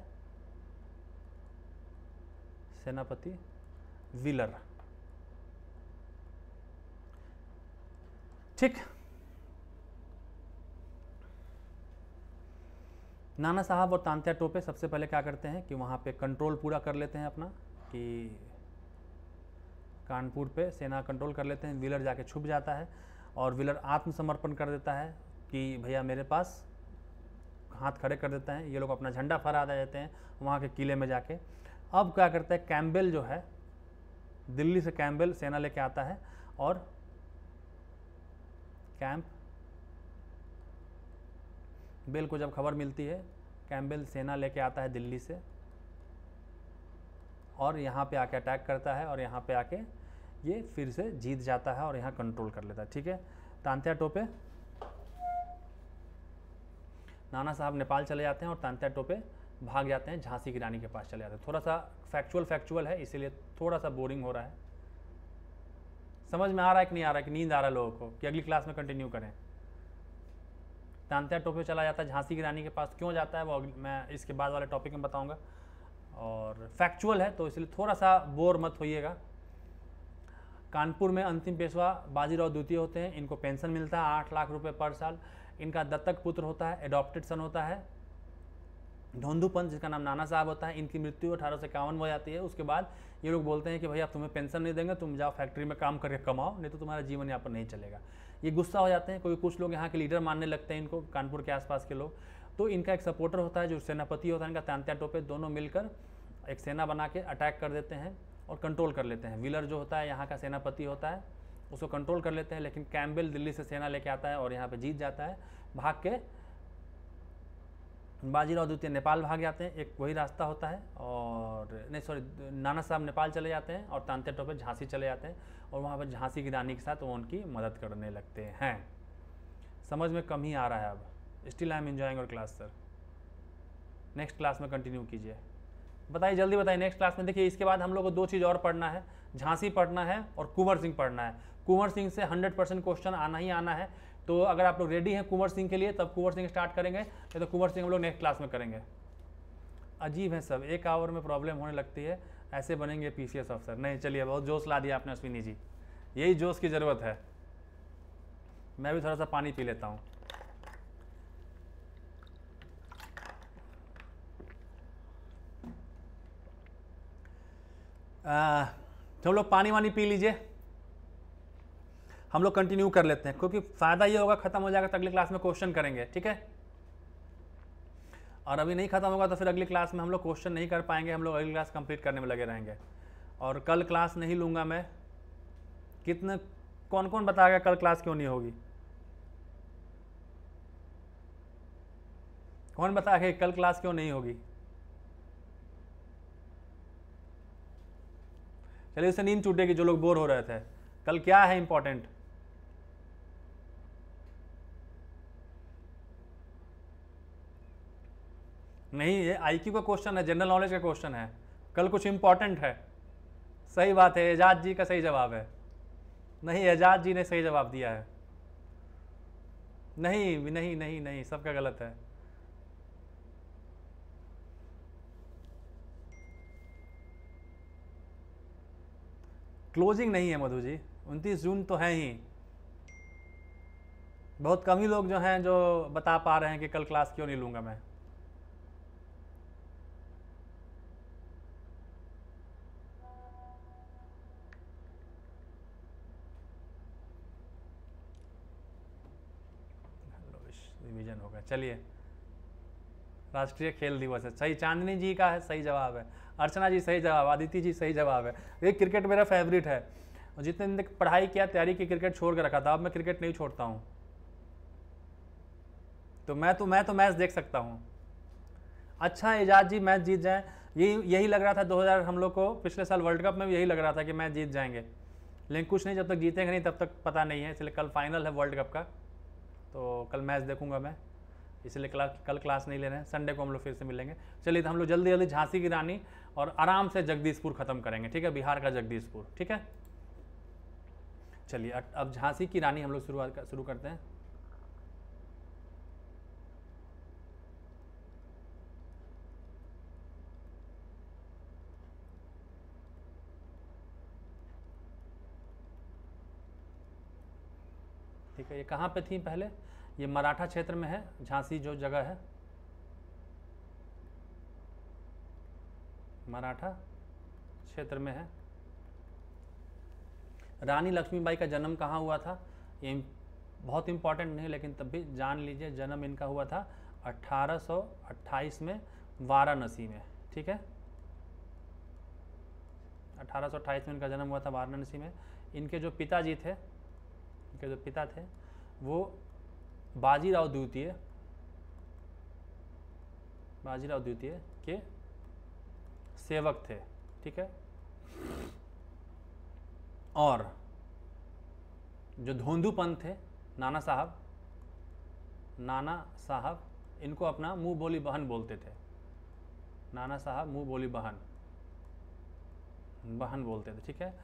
सेनापति विलर ठीक नाना साहब और तांत्या टोपे सबसे पहले क्या करते हैं कि वहाँ पे कंट्रोल पूरा कर लेते हैं अपना कि कानपुर पे सेना कंट्रोल कर लेते हैं विलर जाके छुप जाता है और विलर आत्मसमर्पण कर देता है कि भैया मेरे पास हाथ खड़े कर देते हैं ये लोग अपना झंडा फहरा देते हैं वहाँ के किले में जाके अब क्या करता है कैम्बेल जो है दिल्ली से कैम्बेल सेना लेके आता है और कैंप बेल को जब खबर मिलती है कैम्बेल सेना लेके आता है दिल्ली से और यहाँ पे आके अटैक करता है और यहाँ पे आके ये फिर से जीत जाता है और यहाँ कंट्रोल कर लेता है ठीक है तांत्या टोपे नाना साहब नेपाल चले जाते हैं और तांत्या टोपे भाग जाते हैं झांसी की रानी के पास चले जाते हैं थोड़ा सा फैक्चुअल फैक्चुअल है इसीलिए थोड़ा सा बोरिंग हो रहा है समझ में आ रहा है कि नहीं आ रहा है कि नींद आ रहा है लोगों को कि अगली क्लास में कंटिन्यू करें तांत्या टोपियो चला जाता है झांसी की रानी के पास क्यों जाता है वो मैं इसके बाद वाले टॉपिक में बताऊँगा और फैक्चुअल है तो इसलिए थोड़ा सा बोर मत होइएगा कानपुर में अंतिम पेशवा बाजीराव द्वितीय होते हैं इनको पेंशन मिलता है आठ लाख रुपए पर साल इनका दत्तक पुत्र होता है एडॉप्टेड सन होता है धोंधुपंत जिसका नाम नाना साहब होता है इनकी मृत्यु अठारह सौ इक्यावन हो जाती है उसके बाद ये लोग बोलते हैं कि भाई आप तुम्हें पेंशन नहीं देंगे तुम जाओ फैक्ट्री में काम करके कमाओ नहीं तो तुम्हारा जीवन यहाँ पर नहीं चलेगा ये गुस्सा हो जाते हैं कोई कुछ लोग यहाँ के लीडर मानने लगते हैं इनको कानपुर के आसपास के लोग तो इनका एक सपोर्टर होता है जो सेनापति होता है इनका तांत्या टोपे दोनों मिलकर एक सेना बना के अटैक कर देते हैं और कंट्रोल कर लेते हैं विलर जो होता है यहाँ का सेनापति होता है उसको कंट्रोल कर लेते हैं लेकिन कैम्बेल दिल्ली से सेना लेके आता है और यहाँ पर जीत जाता है भाग के बाजीराव द्वितीय नेपाल भाग जाते हैं एक वही रास्ता होता है और नहीं सॉरी नाना साहब नेपाल चले जाते हैं और तांते टोपे झांसी चले जाते हैं और वहाँ पर झांसी की रानी के साथ वो उनकी मदद करने लगते हैं समझ में कम ही आ रहा है अब स्टिल आई एम इन्जॉइंग और क्लास सर नेक्स्ट क्लास में कंटिन्यू कीजिए बताइए जल्दी बताइए नेक्स्ट क्लास में देखिए इसके बाद हम लोग को दो चीज़ और पढ़ना है झांसी पढ़ना है और कुंवर सिंह पढ़ना है कुंवर सिंह से 100 परसेंट क्वेश्चन आना ही आना है तो अगर आप लोग रेडी हैं कुंवर सिंह के लिए तब कुंवर सिंह स्टार्ट करेंगे नहीं तो कुंवर सिंह हम लोग नेक्स्ट क्लास में करेंगे अजीब है सब एक आवर में प्रॉब्लम होने लगती है ऐसे बनेंगे पी अफसर नहीं चलिए बहुत जोश ला दिया आपने अश्विनी जी यही जोश की ज़रूरत है मैं भी थोड़ा सा पानी पी लेता हूँ हम लोग पानी वानी पी लीजिए हम लोग कंटिन्यू कर लेते हैं क्योंकि फ़ायदा ये होगा खत्म हो जाएगा तो अगली क्लास में क्वेश्चन करेंगे ठीक है और अभी नहीं खत्म होगा तो फिर अगली क्लास में हम लोग क्वेश्चन नहीं कर पाएंगे हम लोग अगली क्लास कंप्लीट करने में लगे रहेंगे और कल क्लास नहीं लूँगा मैं कितने कौन कौन बताएगा कल क्लास क्यों नहीं होगी कौन बताएगा कल क्लास क्यों नहीं होगी चलिए उसे नींद टूटेगी जो लोग बोर हो रहे थे कल क्या है इंपॉर्टेंट नहीं ये क्यू का क्वेश्चन है जनरल नॉलेज का क्वेश्चन है कल कुछ इंपॉर्टेंट है सही बात है एजाज जी का सही जवाब है नहीं एजाज जी ने सही जवाब दिया है नहीं नहीं नहीं नहीं सबका गलत है क्लोजिंग नहीं है मधु जी उनतीस जून तो है ही बहुत कम ही लोग जो हैं जो बता पा रहे हैं कि कल क्लास क्यों नहीं लूँगा मैं चलिए राष्ट्रीय खेल दिवस है सही चांदनी जी का है सही जवाब है अर्चना जी सही जवाब आदित्य जी सही जवाब है ये क्रिकेट मेरा फेवरेट है जितने दिन तक पढ़ाई किया तैयारी की क्रिकेट छोड़ कर रखा था अब मैं क्रिकेट नहीं छोड़ता हूँ तो मैं तो मैं तो मैच देख सकता हूँ अच्छा एजाज जी मैच जीत जाएँ यही यही लग रहा था 2000 हम लोग को पिछले साल वर्ल्ड कप में भी यही लग रहा था कि मैच जीत जाएंगे लेकिन कुछ नहीं जब तक जीतेंगे नहीं तब तक पता नहीं है इसलिए कल फाइनल है वर्ल्ड कप का तो कल मैच देखूंगा मैं इसलिए कल कल क्लास नहीं ले रहे हैं संडे को हम लोग फिर से मिलेंगे चलिए तो हम लोग जल्दी जल्दी झांसी की रानी और आराम से जगदीशपुर ख़त्म करेंगे ठीक है बिहार का जगदीशपुर ठीक है चलिए अब झांसी की रानी हम लोग शुरुआत शुरू करते हैं ठीक है ये कहाँ पे थी पहले ये मराठा क्षेत्र में है झांसी जो जगह है मराठा क्षेत्र में है रानी लक्ष्मीबाई का जन्म कहाँ हुआ था ये बहुत इम्पॉर्टेंट नहीं लेकिन तब भी जान लीजिए जन्म इनका हुआ था 1828 में वाराणसी में ठीक है 1828 में इनका जन्म हुआ था वाराणसी में इनके जो पिताजी थे इनके जो पिता थे वो बाजीराव द्वितीय बाजीराव द्वितीय के सेवक थे ठीक है और जो धोंधुपंत थे नाना साहब नाना साहब इनको अपना मुंह बोली बहन बोलते थे नाना साहब मुंह बोली बहन बहन बोलते थे ठीक है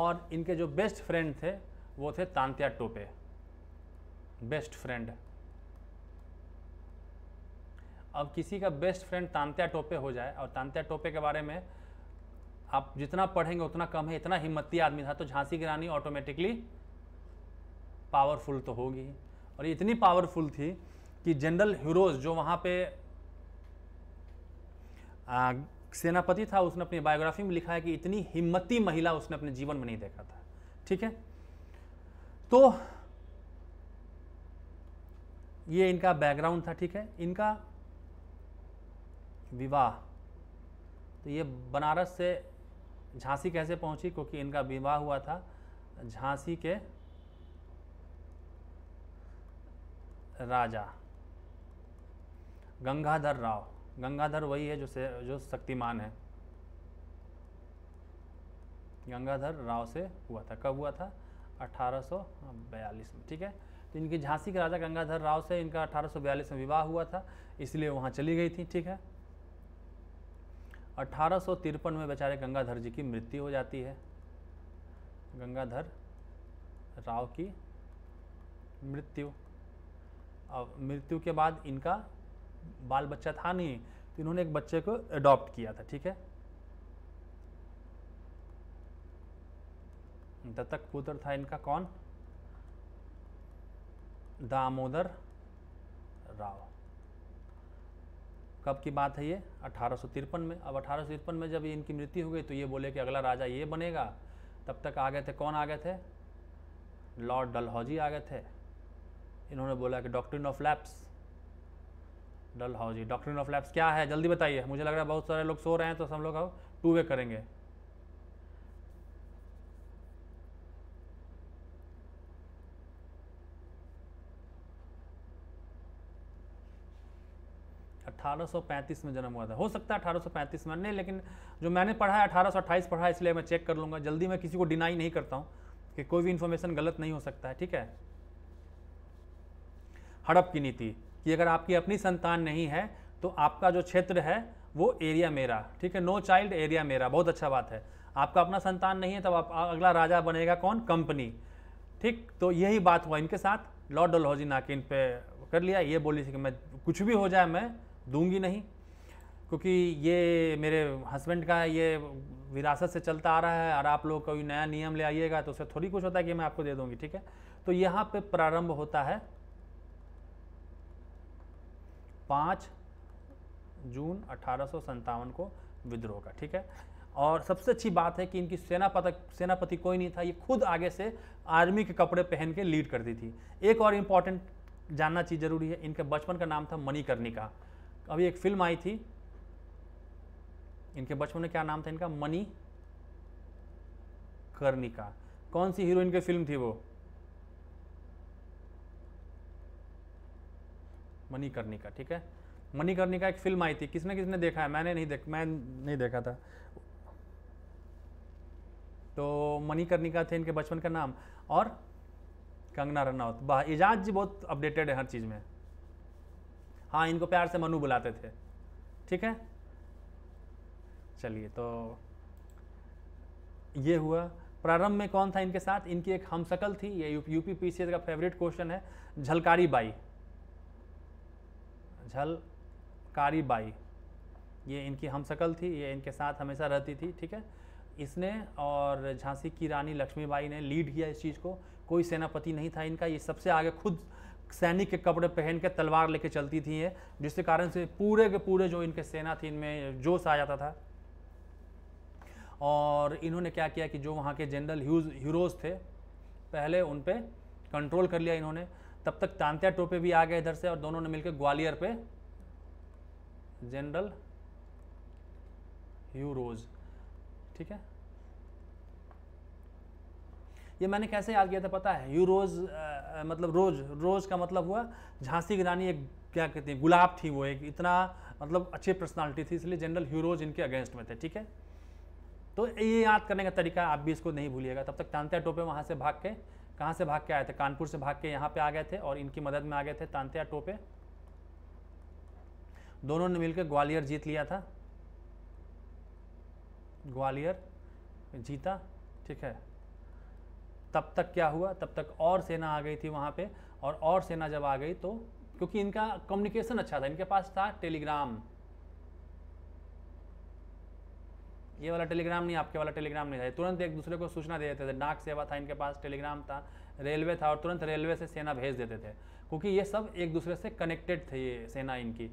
और इनके जो बेस्ट फ्रेंड थे वो थे तांत्या टोपे बेस्ट फ्रेंड अब किसी का बेस्ट फ्रेंड तांत्या टोपे हो जाए और तांत्या टोपे के बारे में आप जितना पढ़ेंगे उतना कम है इतना हिम्मती आदमी था तो झांसी की रानी ऑटोमेटिकली पावरफुल तो होगी और ये इतनी पावरफुल थी कि जनरल हीरोज जो वहाँ पे सेनापति था उसने अपनी बायोग्राफी में लिखा है कि इतनी हिम्मती महिला उसने अपने जीवन में नहीं देखा था ठीक है तो ये इनका बैकग्राउंड था ठीक है इनका विवाह तो ये बनारस से झांसी कैसे पहुंची क्योंकि इनका विवाह हुआ था झांसी के राजा गंगाधर राव गंगाधर वही है जो से जो शक्तिमान है गंगाधर राव से हुआ था कब हुआ था 1842 में ठीक है तो इनके झांसी के राजा गंगाधर राव से इनका अठारह में विवाह हुआ था इसलिए वहाँ चली गई थी ठीक है अठारह में बेचारे गंगाधर जी की मृत्यु हो जाती है गंगाधर राव की मृत्यु अब मृत्यु के बाद इनका बाल बच्चा था नहीं तो इन्होंने एक बच्चे को अडॉप्ट किया था ठीक है दत्तक पुत्र था इनका कौन दामोदर राव कब की बात है ये अठारह में अब अठारह में जब इनकी मृत्यु हो गई तो ये बोले कि अगला राजा ये बनेगा तब तक आ गए थे कौन आ गए थे लॉर्ड डलहौजी आ गए थे इन्होंने बोला कि doctrine of lapse Dalhousie doctrine of lapse क्या है जल्दी बताइए मुझे लग रहा है बहुत सारे लोग सो रहे हैं तो हम लोग अब टू वे करेंगे 1835 में जन्म हुआ था हो सकता है 1835 में नहीं लेकिन जो मैंने पढ़ा है 1828 पढ़ा है इसलिए मैं चेक कर लूँगा जल्दी मैं किसी को डिनाई नहीं करता हूँ कि कोई भी इन्फॉर्मेशन गलत नहीं हो सकता है ठीक है हड़प की नीति कि अगर आपकी अपनी संतान नहीं है तो आपका जो क्षेत्र है वो एरिया मेरा ठीक है नो चाइल्ड एरिया मेरा बहुत अच्छा बात है आपका अपना संतान नहीं है तब आप अगला राजा बनेगा कौन कंपनी ठीक तो यही बात हुआ इनके साथ लॉर्ड डलहौजी नाकिन पे कर लिया ये बोली थी कि मैं कुछ भी हो जाए मैं दूंगी नहीं क्योंकि ये मेरे हस्बैंड का ये विरासत से चलता आ रहा है और आप लोग कोई नया नियम ले आइएगा तो उससे थोड़ी कुछ होता है कि मैं आपको दे दूंगी ठीक है तो यहाँ पे प्रारंभ होता है पाँच जून अठारह को विद्रोह का ठीक है और सबसे अच्छी बात है कि इनकी सेनापति सेनापति कोई नहीं था ये खुद आगे से आर्मी के कपड़े पहन के लीड करती थी एक और इम्पॉर्टेंट जानना चीज़ जरूरी है इनके बचपन का नाम था मणिकर्णिका तो अभी एक फिल्म आई थी इनके बचपन में क्या नाम था इनका मनी कर्णिका कौन सी हीरोइन की फिल्म थी वो मनी कर्णिका ठीक है मनी कर्णिका एक फिल्म आई थी किसने किसने देखा है मैंने नहीं देख मैं नहीं देखा था तो मनी कर्णिका थे इनके बचपन का नाम और कंगना रनौत बाह एजाज जी बहुत अपडेटेड है हर चीज़ में हाँ इनको प्यार से मनु बुलाते थे ठीक है चलिए तो ये हुआ प्रारंभ में कौन था इनके साथ इनकी एक हमसकल थी ये यू यूपी पीसीएस का फेवरेट क्वेश्चन है झलकारी बाई झलकारी बाई ये इनकी हमसकल थी ये इनके साथ हमेशा रहती थी ठीक है इसने और झांसी की रानी लक्ष्मीबाई ने लीड किया इस चीज़ को कोई सेनापति नहीं था इनका ये सबसे आगे खुद सैनिक के कपड़े पहन के तलवार लेके चलती थी जिसके कारण से पूरे के पूरे जो इनके सेना थी इनमें जोश आ जाता था और इन्होंने क्या किया कि जो वहाँ के जनरल ह्यूज हीरोज़ थे पहले उन पर कंट्रोल कर लिया इन्होंने तब तक तांत्या टोपे भी आ गए इधर से और दोनों ने मिलकर ग्वालियर पे जनरल ह्यूरोज ठीक है ये मैंने कैसे याद किया था पता है यू रोज़ आ, मतलब रोज़ रोज़ का मतलब हुआ झांसी की रानी एक क्या कहते हैं गुलाब थी वो एक इतना मतलब अच्छी पर्सनालिटी थी इसलिए जनरल हीरोज इनके अगेंस्ट में थे ठीक है तो ये याद करने का तरीका आप भी इसको नहीं भूलिएगा तब तक तांत्या टोपे वहाँ से भाग के कहाँ से भाग के आए थे कानपुर से भाग के यहाँ पे आ गए थे और इनकी मदद में आ गए थे तांत्या टोपे दोनों ने मिलकर ग्वालियर जीत लिया था ग्वालियर जीता ठीक है तब तक क्या हुआ तब तक और सेना आ गई थी वहाँ पे और और सेना जब आ गई तो क्योंकि इनका कम्युनिकेशन अच्छा था इनके पास था टेलीग्राम ये वाला टेलीग्राम नहीं आपके वाला टेलीग्राम नहीं था तुरंत एक दूसरे को सूचना दे देते थे डाक सेवा था इनके पास टेलीग्राम था रेलवे था और तुरंत रेलवे से सेना भेज देते थे क्योंकि ये सब एक दूसरे से कनेक्टेड थे ये सेना इनकी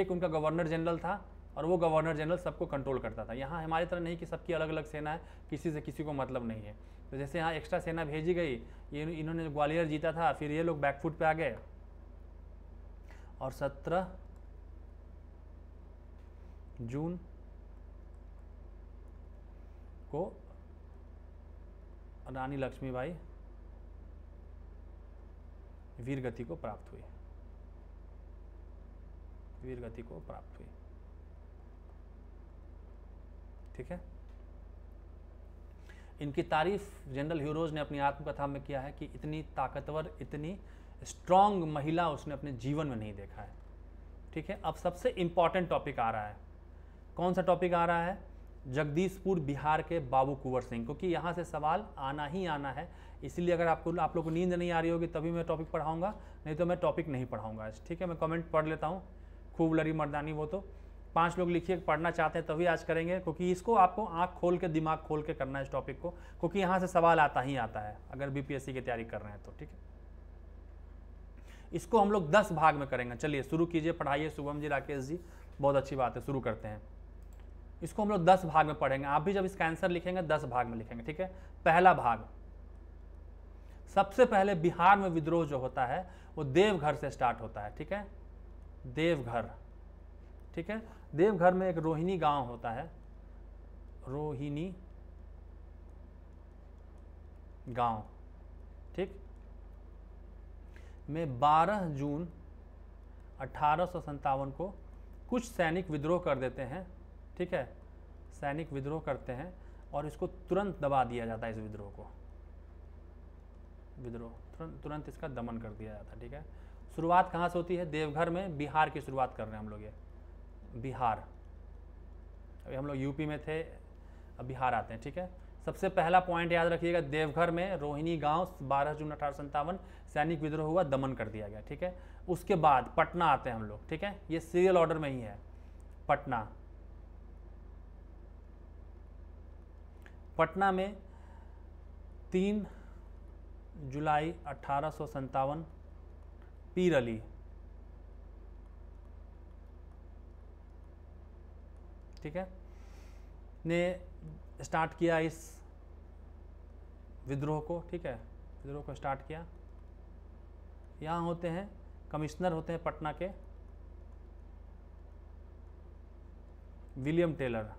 एक उनका गवर्नर जनरल था और वो गवर्नर जनरल सबको कंट्रोल करता था यहाँ हमारी तरह नहीं कि सबकी अलग अलग सेना है किसी से किसी को मतलब नहीं है तो जैसे यहाँ एक्स्ट्रा सेना भेजी गई ये इन्होंने ग्वालियर जीता था फिर ये लोग बैकफुट पे आ गए और सत्रह जून को रानी लक्ष्मीबाई वीर गति को प्राप्त हुई वीरगति को प्राप्त हुई ठीक है इनकी तारीफ जनरल हीरोज़ ने अपनी आत्मकथा में किया है कि इतनी ताकतवर इतनी स्ट्रॉन्ग महिला उसने अपने जीवन में नहीं देखा है ठीक है अब सबसे इम्पॉर्टेंट टॉपिक आ रहा है कौन सा टॉपिक आ रहा है जगदीशपुर बिहार के बाबू कुंवर सिंह क्योंकि यहाँ से सवाल आना ही आना है इसलिए अगर आपको आप लोग को नींद नहीं आ रही होगी तभी मैं टॉपिक पढ़ाऊँगा नहीं तो मैं टॉपिक नहीं पढ़ाऊँगा ठीक है मैं कमेंट पढ़ लेता हूँ खूब लड़ी मर्दानी वो तो पांच लोग लिखिए पढ़ना चाहते हैं तभी आज करेंगे क्योंकि इसको आपको आंख खोल के दिमाग खोल के करना है इस टॉपिक को क्योंकि यहाँ से सवाल आता ही आता है अगर बीपीएससी की तैयारी कर रहे हैं तो ठीक है इसको हम लोग दस भाग में करेंगे चलिए शुरू कीजिए पढ़ाइए शुभम जी राकेश जी बहुत अच्छी बात है शुरू करते हैं इसको हम लोग दस भाग में पढ़ेंगे आप भी जब इसका आंसर लिखेंगे दस भाग में लिखेंगे ठीक है पहला भाग सबसे पहले बिहार में विद्रोह जो होता है वो देवघर से स्टार्ट होता है ठीक है देवघर ठीक है देवघर में एक रोहिणी गांव होता है रोहिणी गांव ठीक में 12 जून अठारह को कुछ सैनिक विद्रोह कर देते हैं ठीक है सैनिक विद्रोह करते हैं और इसको तुरंत दबा दिया जाता है इस विद्रोह को विद्रोह तुरंत तुरंत इसका दमन कर दिया जाता है ठीक है शुरुआत कहाँ से होती है देवघर में बिहार की शुरुआत कर रहे हैं हम लोग ये बिहार अभी हम लोग यूपी में थे अब बिहार आते हैं ठीक है सबसे पहला पॉइंट याद रखिएगा देवघर में रोहिणी गांव 12 जून अठारह सैनिक विद्रोह हुआ दमन कर दिया गया ठीक है उसके बाद पटना आते हैं हम लोग ठीक है ये सीरियल ऑर्डर में ही है पटना पटना में तीन जुलाई अठारह पीर अली ठीक है ने स्टार्ट किया इस विद्रोह को ठीक है विद्रोह को स्टार्ट किया यहाँ होते हैं कमिश्नर होते हैं पटना के विलियम टेलर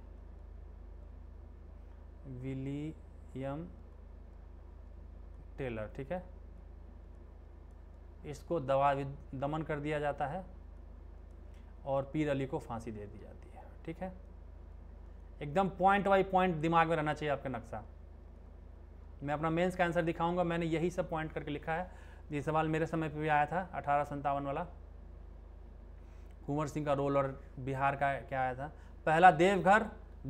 विलियम टेलर ठीक है इसको दवा दमन कर दिया जाता है और पीर अली को फांसी दे दी जाती है ठीक है एकदम पॉइंट बाई पॉइंट दिमाग में रहना चाहिए आपका नक्शा मैं अपना मेंस का आंसर दिखाऊंगा मैंने यही सब पॉइंट करके लिखा है ये सवाल मेरे समय पे भी आया था अठारह संतावन वाला कुंवर सिंह का रोल और बिहार का क्या आया था पहला देवघर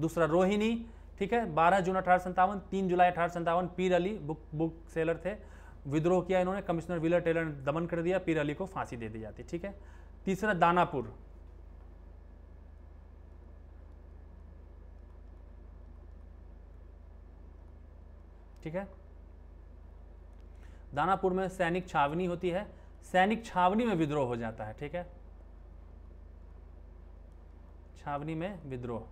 दूसरा रोहिणी ठीक है बारह जून अठारह संतावन तीन जुलाई अठारह संतावन पीर अली बुक बुक सेलर थे विद्रोह किया इन्होंने कमिश्नर विलर टेलर ने दमन कर दिया पीर अली को फांसी दे दी जाती ठीक है तीसरा दानापुर ठीक है दानापुर में सैनिक छावनी होती है सैनिक छावनी में विद्रोह हो जाता है ठीक है छावनी में विद्रोह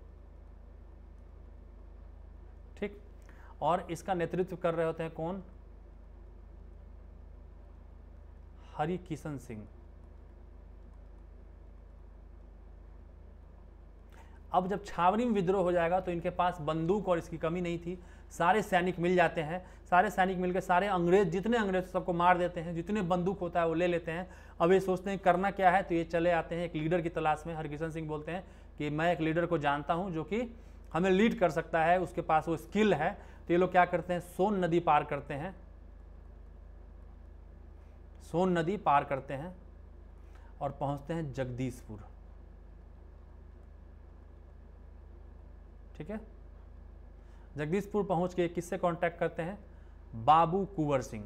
ठीक और इसका नेतृत्व कर रहे होते हैं कौन हरि किशन सिंह अब जब छावनी में विद्रोह हो जाएगा तो इनके पास बंदूक और इसकी कमी नहीं थी सारे सैनिक मिल जाते हैं सारे सैनिक मिलकर सारे अंग्रेज जितने अंग्रेज सबको मार देते हैं जितने बंदूक होता है वो ले लेते हैं अब ये सोचते हैं करना क्या है तो ये चले आते हैं एक लीडर की तलाश में हरकिशन सिंह बोलते हैं कि मैं एक लीडर को जानता हूँ जो कि हमें लीड कर सकता है उसके पास वो स्किल है तो ये लोग क्या करते हैं सोन नदी पार करते हैं सोन नदी पार करते हैं और पहुँचते हैं जगदीशपुर ठीक है जगदीशपुर पहुंच के किससे कांटेक्ट करते हैं बाबू कुंवर सिंह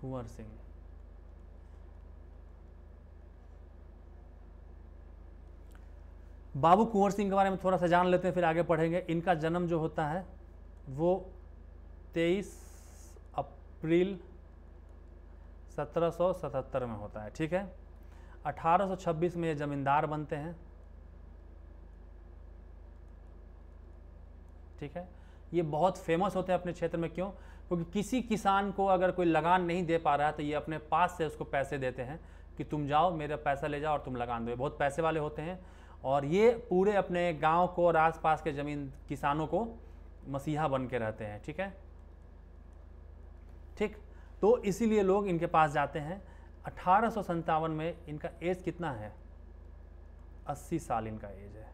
कुंवर सिंह बाबू कुंवर सिंह के बारे में थोड़ा सा जान लेते हैं फिर आगे पढ़ेंगे इनका जन्म जो होता है वो 23 अप्रैल 1777 में होता है ठीक है 1826 में ये ज़मींदार बनते हैं ठीक है ये बहुत फेमस होते हैं अपने क्षेत्र में क्यों क्योंकि किसी किसान को अगर कोई लगान नहीं दे पा रहा है तो ये अपने पास से उसको पैसे देते हैं कि तुम जाओ मेरा पैसा ले जाओ और तुम लगान दो बहुत पैसे वाले होते हैं और ये पूरे अपने गांव को और आसपास के ज़मीन किसानों को मसीहा बन के रहते हैं ठीक है ठीक तो इसीलिए लोग इनके पास जाते हैं अठारह में इनका एज कितना है 80 साल इनका एज है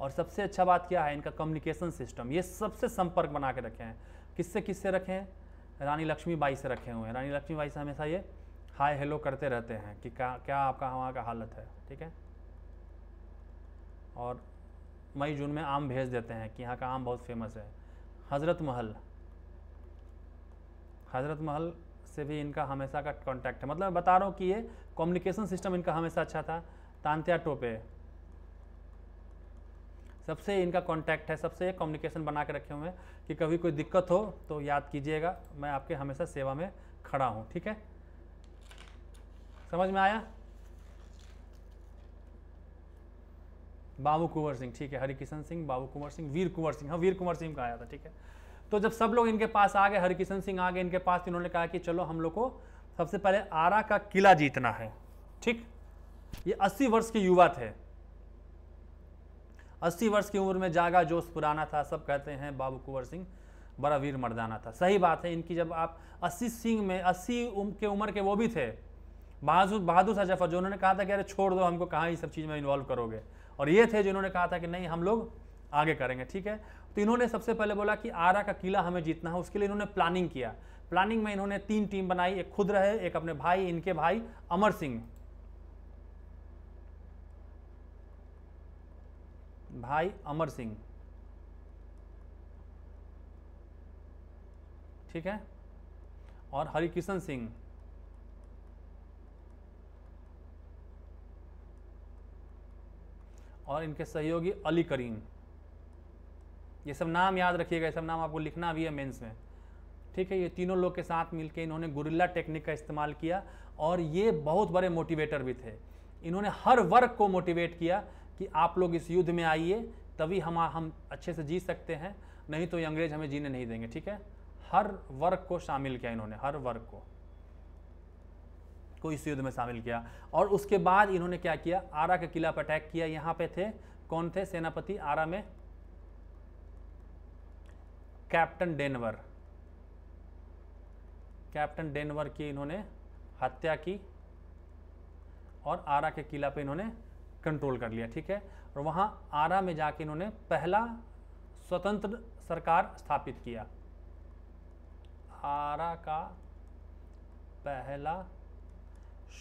और सबसे अच्छा बात क्या है इनका कम्युनिकेशन सिस्टम ये सबसे संपर्क बना के रखे हैं किससे किससे रखें रानी लक्ष्मीबाई से रखे हुए हैं रानी लक्ष्मीबाई से हमेशा ये हाय हेलो करते रहते हैं कि क्या क्या आपका वहाँ का हालत है ठीक है और मई जून में आम भेज देते हैं कि यहाँ का आम बहुत फेमस है हज़रत महल हज़रत महल से भी इनका हमेशा का कांटेक्ट है मतलब मैं बता रहा हूँ कि ये कम्युनिकेशन सिस्टम इनका हमेशा अच्छा था तांत्या टोपे सबसे इनका कांटेक्ट है सबसे कम्युनिकेशन बना के रखे हुए हैं कि कभी कोई दिक्कत हो तो याद कीजिएगा मैं आपके हमेशा सेवा में खड़ा हूँ ठीक है समझ में आया बाबू कुंवर सिंह ठीक है हरिकिशन सिंह बाबू कुंवर सिंह वीर कुंवर सिंह हाँ वीर कुंवर सिंह का आया था ठीक है तो जब सब लोग इनके पास आ गए हरकिशन सिंह आ गए इनके पास तो इन्होंने कहा कि चलो हम लोग को सबसे पहले आरा का किला जीतना है ठीक ये अस्सी वर्ष के युवा थे अस्सी वर्ष की उम्र में जागा जोश पुराना था सब कहते हैं बाबू कुंवर सिंह बड़ा वीर मर्दाना था सही बात है इनकी जब आप अस्सी सिंह में अस्सी उम, के उम्र के वो भी थे बहादुर बहादुर शाह जफर जो उन्होंने कहा था कि अरे छोड़ दो हमको कहाँ ये सब चीज़ में इन्वॉल्व करोगे और ये थे जिन्होंने कहा था कि नहीं हम लोग आगे करेंगे ठीक है तो इन्होंने सबसे पहले बोला कि आरा का किला हमें जीतना है उसके लिए इन्होंने प्लानिंग किया प्लानिंग में इन्होंने तीन टीम बनाई एक खुद रहे एक अपने भाई इनके भाई अमर सिंह भाई अमर सिंह ठीक है और हरिकिशन सिंह और इनके सहयोगी अली करीम ये सब नाम याद रखिएगा ये सब नाम आपको लिखना भी है मेंस में ठीक है ये तीनों लोग के साथ मिलकर इन्होंने गुरिल्ला टेक्निक का इस्तेमाल किया और ये बहुत बड़े मोटिवेटर भी थे इन्होंने हर वर्ग को मोटिवेट किया कि आप लोग इस युद्ध में आइए तभी हम हम अच्छे से जी सकते हैं नहीं तो ये अंग्रेज हमें जीने नहीं देंगे ठीक है हर वर्ग को शामिल किया इन्होंने हर वर्ग को को इस युद्ध में शामिल किया और उसके बाद इन्होंने क्या किया आरा के किला पर अटैक किया यहाँ पे थे कौन थे सेनापति आरा में कैप्टन डेनवर कैप्टन डेनवर की इन्होंने हत्या की और आरा के किला पे इन्होंने कंट्रोल कर लिया ठीक है और वहाँ आरा में जाके इन्होंने पहला स्वतंत्र सरकार स्थापित किया आरा का पहला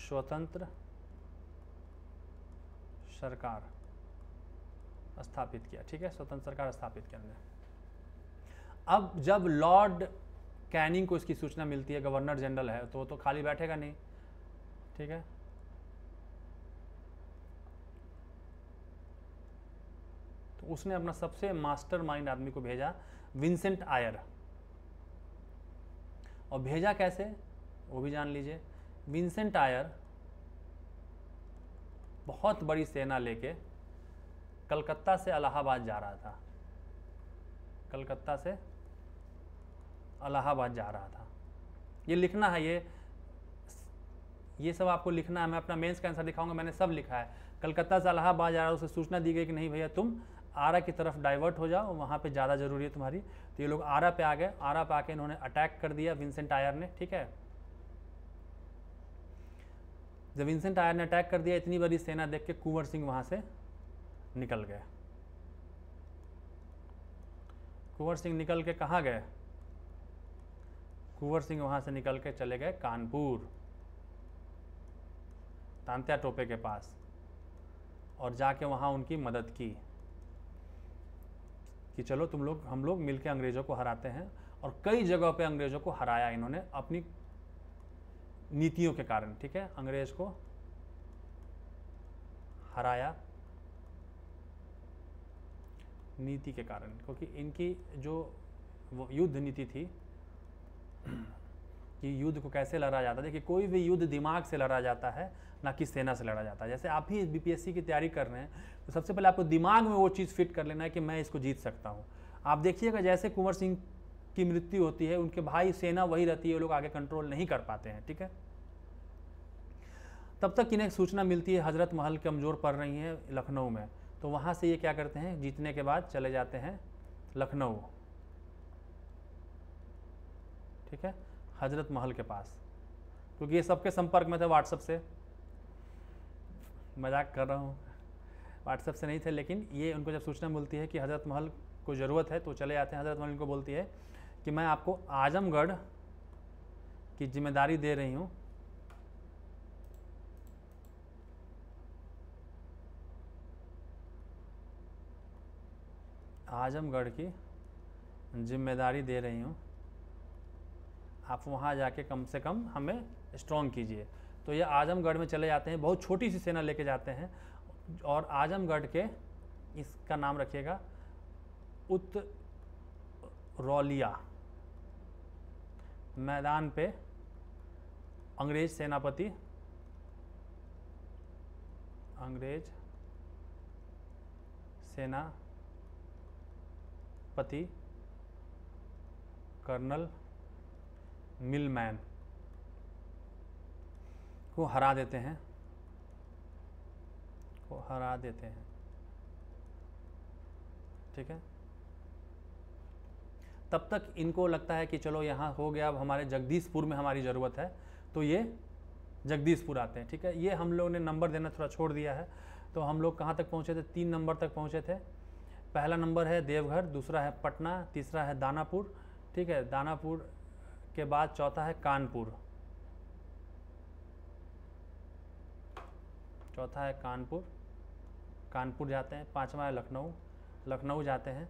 स्वतंत्र सरकार स्थापित किया ठीक है स्वतंत्र सरकार स्थापित करने अब जब लॉर्ड कैनिंग को इसकी सूचना मिलती है गवर्नर जनरल है तो तो खाली बैठेगा नहीं ठीक है तो उसने अपना सबसे मास्टर माइंड आदमी को भेजा विंसेंट आयर और भेजा कैसे वो भी जान लीजिए विंसेंट आयर बहुत बड़ी सेना लेके कलकत्ता से इलाहाबाद जा रहा था कलकत्ता से अलाहाबाद जा रहा था ये लिखना है ये ये सब आपको लिखना है मैं अपना मेंस का आंसर दिखाऊंगा मैंने सब लिखा है कलकत्ता से अलाहाबाद जा रहा है उसे सूचना दी गई कि नहीं भैया तुम आरा की तरफ डाइवर्ट हो जाओ वहाँ पर ज़्यादा ज़रूरी है तुम्हारी तो ये लोग आरा पे आ गए आरा पे आके इन्होंने अटैक कर दिया विंसेंट आयर ने ठीक है जब विंसेंट आयर ने अटैक कर दिया इतनी बड़ी सेना देख के कुंवर सिंह वहाँ से निकल गए कुंवर सिंह निकल के कहाँ गए कुंवर सिंह वहाँ से निकल के चले गए कानपुर तांत्या टोपे के पास और जाके वहाँ उनकी मदद की कि चलो तुम लोग हम लोग मिलके अंग्रेज़ों को हराते हैं और कई जगह पे अंग्रेज़ों को हराया इन्होंने अपनी नीतियों के कारण ठीक है अंग्रेज को हराया नीति के कारण क्योंकि इनकी जो युद्ध नीति थी कि युद्ध को कैसे लड़ा जाता है देखिए कोई भी युद्ध दिमाग से लड़ा जाता है ना कि सेना से लड़ा जाता है जैसे आप ही बीपीएससी की तैयारी कर रहे हैं तो सबसे पहले आपको दिमाग में वो चीज़ फिट कर लेना है कि मैं इसको जीत सकता हूँ आप देखिएगा जैसे कुंवर सिंह की मृत्यु होती है उनके भाई सेना वही रहती है वो लोग आगे कंट्रोल नहीं कर पाते हैं ठीक है तब तक इन्हें सूचना मिलती है हजरत महल कमज़ोर पड़ रही हैं लखनऊ में तो वहाँ से ये क्या करते हैं जीतने के बाद चले जाते हैं लखनऊ ठीक है हजरत महल के पास क्योंकि ये सबके संपर्क में थे व्हाट्सएप से मजाक कर रहा हूँ व्हाट्सएप से नहीं थे लेकिन ये उनको जब सूचना मिलती है कि हजरत महल को ज़रूरत है तो चले जाते हैं हजरत महल इनको बोलती है कि मैं आपको आजमगढ़ की जिम्मेदारी दे रही हूँ आजमगढ़ की जिम्मेदारी दे रही हूँ आप वहाँ जाके कम से कम हमें स्ट्रॉन्ग कीजिए तो ये आजमगढ़ में चले जाते हैं बहुत छोटी सी सेना लेके जाते हैं और आजमगढ़ के इसका नाम रखिएगा उत रौलिया मैदान पे अंग्रेज सेनापति अंग्रेज सेना पति कर्नल मिलमैन को हरा देते हैं को हरा देते हैं ठीक है तब तक इनको लगता है कि चलो यहाँ हो गया अब हमारे जगदीशपुर में हमारी ज़रूरत है तो ये जगदीशपुर आते हैं ठीक है ये हम लोगों ने नंबर देना थोड़ा छोड़ दिया है तो हम लोग कहाँ तक पहुँचे थे तीन नंबर तक पहुँचे थे पहला नंबर है देवघर दूसरा है पटना तीसरा है दानापुर ठीक है दानापुर के बाद चौथा है कानपुर चौथा है कानपुर कानपुर जाते हैं पांचवा है लखनऊ लखनऊ जाते हैं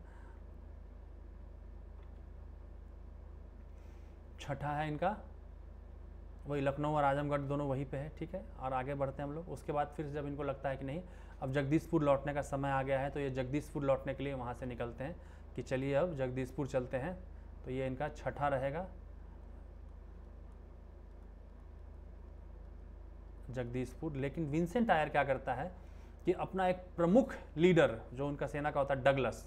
छठा है इनका वही लखनऊ और आजमगढ़ दोनों वहीं पे है ठीक है और आगे बढ़ते हैं हम लोग उसके बाद फिर जब इनको लगता है कि नहीं अब जगदीशपुर लौटने का समय आ गया है तो ये जगदीशपुर लौटने के लिए वहाँ से निकलते हैं कि चलिए अब जगदीशपुर चलते हैं तो ये इनका छठा रहेगा जगदीशपुर लेकिन विंसेंट आयर क्या करता है कि अपना एक प्रमुख लीडर जो उनका सेना का होता है डगलस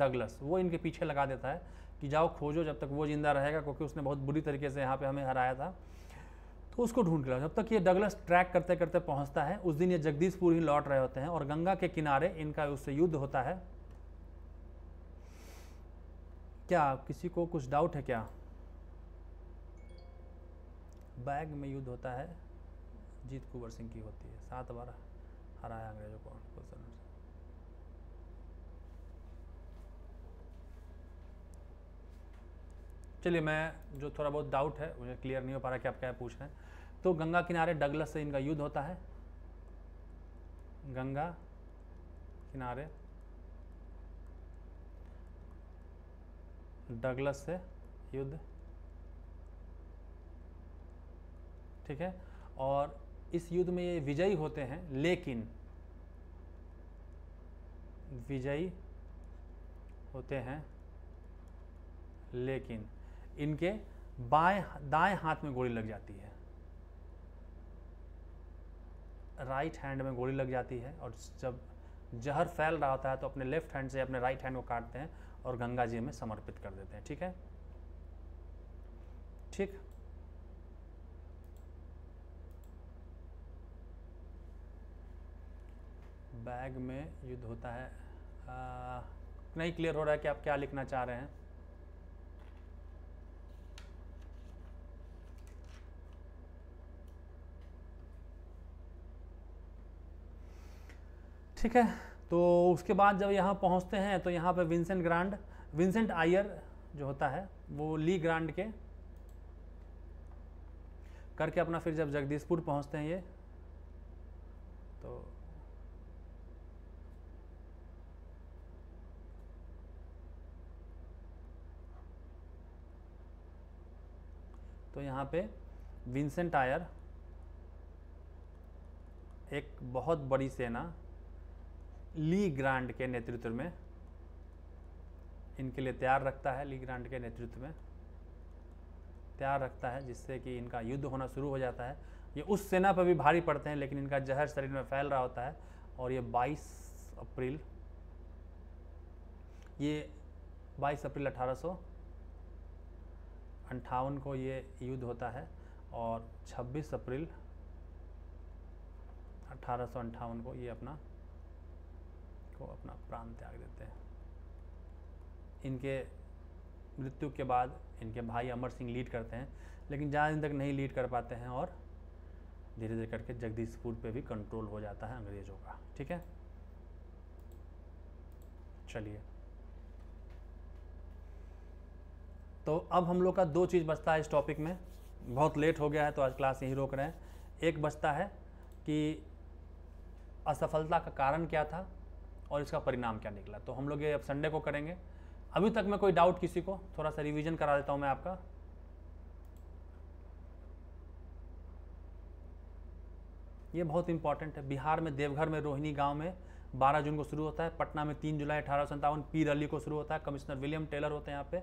डगलस वो इनके पीछे लगा देता है कि जाओ खोजो जब तक वो जिंदा रहेगा क्योंकि उसने बहुत बुरी तरीके से यहाँ पे हमें हराया था तो उसको ढूंढ लिया जब तक ये डगलस ट्रैक करते करते पहुँचता है उस दिन ये जगदीशपुर ही लौट रहे होते हैं और गंगा के किनारे इनका उससे युद्ध होता है क्या किसी को कुछ डाउट है क्या बैग में युद्ध होता है जीत कुंवर सिंह की होती है सात बार हराया अंग्रेजों को कुलचरण चलिए मैं जो थोड़ा बहुत डाउट है मुझे क्लियर नहीं हो पा रहा कि आप क्या पूछ रहे हैं तो गंगा किनारे डगलस से इनका युद्ध होता है गंगा किनारे डगलस से युद्ध ठीक है और इस युद्ध में ये विजयी होते हैं लेकिन विजयी होते हैं लेकिन इनके बाएं दाएं हाथ में गोली लग जाती है राइट हैंड में गोली लग जाती है और जब जहर फैल रहा होता है तो अपने लेफ्ट हैंड से अपने राइट हैंड को काटते हैं और गंगा जी में समर्पित कर देते हैं ठीक है ठीक बैग में युद्ध होता है आ, नहीं क्लियर हो रहा है कि आप क्या लिखना चाह रहे हैं ठीक है तो उसके बाद जब यहाँ पहुँचते हैं तो यहाँ पे विंसेंट ग्रांड विंसेंट आयर जो होता है वो ली ग्रांड के करके अपना फिर जब जगदीशपुर पहुँचते हैं ये तो यहाँ पे विंसेंट आयर एक बहुत बड़ी सेना ली ग्रांड के नेतृत्व में इनके लिए तैयार रखता है ली ग्रांड के नेतृत्व में तैयार रखता है जिससे कि इनका युद्ध होना शुरू हो जाता है ये उस सेना पर भी भारी पड़ते हैं लेकिन इनका जहर शरीर में फैल रहा होता है और ये 22 अप्रैल ये 22 अप्रैल अठारह अंठावन को ये युद्ध होता है और 26 अप्रैल अठारह को ये अपना को अपना प्राण त्याग देते हैं इनके मृत्यु के बाद इनके भाई अमर सिंह लीड करते हैं लेकिन ज़्यादा दिन तक नहीं लीड कर पाते हैं और धीरे धीरे करके जगदीशपुर पे भी कंट्रोल हो जाता है अंग्रेज़ों का ठीक है चलिए तो अब हम लोग का दो चीज़ बचता है इस टॉपिक में बहुत लेट हो गया है तो आज क्लास यहीं रोक रहे हैं एक बचता है कि असफलता का कारण क्या था और इसका परिणाम क्या निकला तो हम लोग ये अब संडे को करेंगे अभी तक मैं कोई डाउट किसी को थोड़ा सा रिवीजन करा देता हूँ मैं आपका ये बहुत इंपॉर्टेंट है बिहार में देवघर में रोहिणी गांव में 12 जून को शुरू होता है पटना में 3 जुलाई अठारह सौ पीर अली को शुरू होता है कमिश्नर विलियम टेलर होते हैं यहाँ पे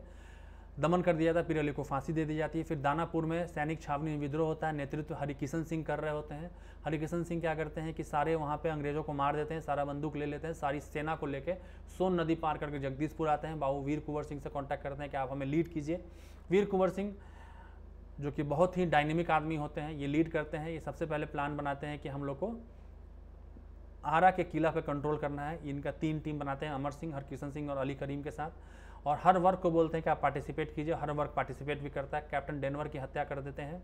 दमन कर दिया जाता है पीर अली को फांसी दे दी जाती है फिर दानापुर में सैनिक छावनी विद्रोह होता है नेतृत्व हरिकिशन सिंह कर रहे होते हैं हरिकिशन सिंह क्या करते हैं कि सारे वहाँ पे अंग्रेजों को मार देते हैं सारा बंदूक ले लेते हैं सारी सेना को लेकर सोन नदी पार करके जगदीशपुर आते हैं बाबू वीर कुंवर सिंह से कॉन्टैक्ट करते हैं कि आप हमें लीड कीजिए वीर कुंवर सिंह जो कि बहुत ही डायनेमिक आदमी होते हैं ये लीड करते हैं ये सबसे पहले प्लान बनाते हैं कि हम लोग को आरा के किला पर कंट्रोल करना है इनका तीन टीम बनाते हैं अमर सिंह हरकिशन सिंह और अली करीम के साथ और हर वर्ग को बोलते हैं कि आप पार्टिसिपेट कीजिए हर वर्ग पार्टिसिपेट भी करता है कैप्टन डेनवर की हत्या कर देते हैं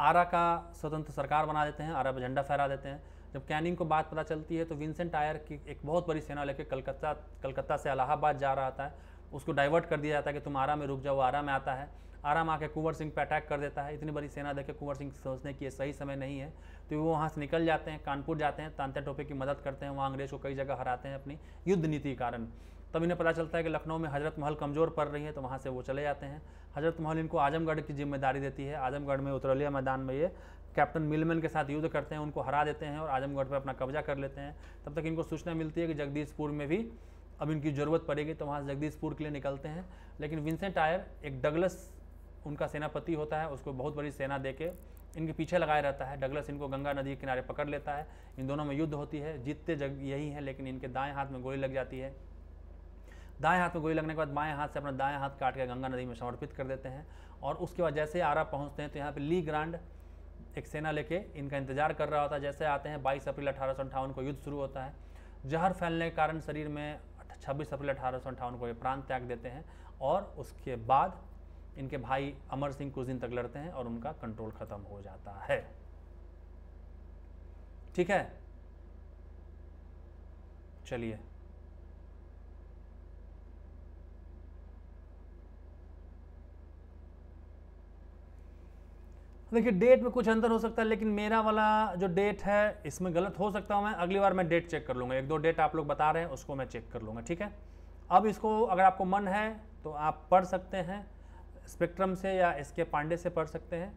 आरा का स्वतंत्र सरकार बना देते हैं आरा पर झंडा फहरा देते हैं जब कैनिंग को बात पता चलती है तो विंसेंट आयर की एक बहुत बड़ी सेना लेकर कलकत्ता कलकत्ता से अलाहाबाद जा रहा था उसको डाइवर्ट कर दिया जाता है कि तुम आरा में रुक जाओ आरा में आता है आराम आके कुंवर सिंह पर अटैक कर देता है इतनी बड़ी सेना देखे कुंवर सिंह सोचने की सही समय नहीं है तो वो वहाँ से निकल जाते हैं कानपुर जाते हैं तांत्या टोपे की मदद करते हैं वहाँ अंग्रेज को कई जगह हराते हैं अपनी युद्ध नीति के कारण तब इन्हें पता चलता है कि लखनऊ में हजरत महल कमज़ोर पड़ रही है तो वहाँ से वो चले जाते हैं हजरत महल इनको आजमगढ़ की जिम्मेदारी देती है आजमगढ़ में उतरौलिया मैदान में ये कैप्टन मिलमैन के साथ युद्ध करते हैं उनको हरा देते हैं और आजमगढ़ पर अपना कब्जा कर लेते हैं तब तक इनको सूचना मिलती है कि जगदीशपुर में भी अब इनकी ज़रूरत पड़ेगी तो वहाँ जगदीशपुर के लिए निकलते हैं लेकिन विंसेंट आयर एक डगलस उनका सेनापति होता है उसको बहुत बड़ी सेना दे के इनके पीछे लगाया रहता है डगलस इनको गंगा नदी के किनारे पकड़ लेता है इन दोनों में युद्ध होती है जीतते जग यही हैं लेकिन इनके दाएं हाथ में गोली लग जाती है दाएं हाथ में गोली लगने के बाद बाएं हाथ से अपना दाएं हाथ काट के गंगा नदी में समर्पित कर देते हैं और उसके बाद जैसे आरा पहुँचते हैं तो यहाँ पर ली ग्रांड एक सेना लेके इनका इंतजार कर रहा होता है जैसे आते हैं बाईस अप्रैल अठारह को युद्ध शुरू होता है जहर फैलने के कारण शरीर में छब्बीस अप्रैल अठारह को ये प्राण त्याग देते हैं और उसके बाद इनके भाई अमर सिंह कुछ दिन तक लड़ते हैं और उनका कंट्रोल खत्म हो जाता है ठीक है चलिए देखिए डेट में कुछ अंतर हो सकता है लेकिन मेरा वाला जो डेट है इसमें गलत हो सकता हूँ मैं अगली बार मैं डेट चेक कर लूँगा एक दो डेट आप लोग बता रहे हैं उसको मैं चेक कर लूँगा ठीक है अब इसको अगर आपको मन है तो आप पढ़ सकते हैं स्पेक्ट्रम से या इसके पांडे से पढ़ सकते हैं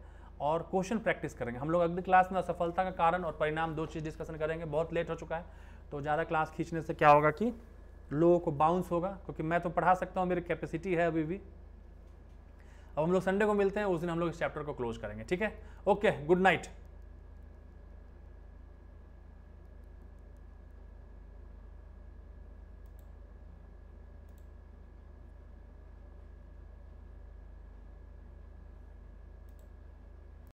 और क्वेश्चन प्रैक्टिस करेंगे हम लोग अगली क्लास में असफलता का कारण और परिणाम दो चीज़ डिस्कशन करेंगे बहुत लेट हो चुका है तो ज़्यादा क्लास खींचने से क्या होगा कि लोगों को बाउंस होगा क्योंकि मैं तो पढ़ा सकता हूँ मेरी कैपेसिटी है अभी भी अब हम लोग संडे को मिलते हैं उस दिन हम लोग इस चैप्टर को क्लोज करेंगे ठीक है ओके गुड नाइट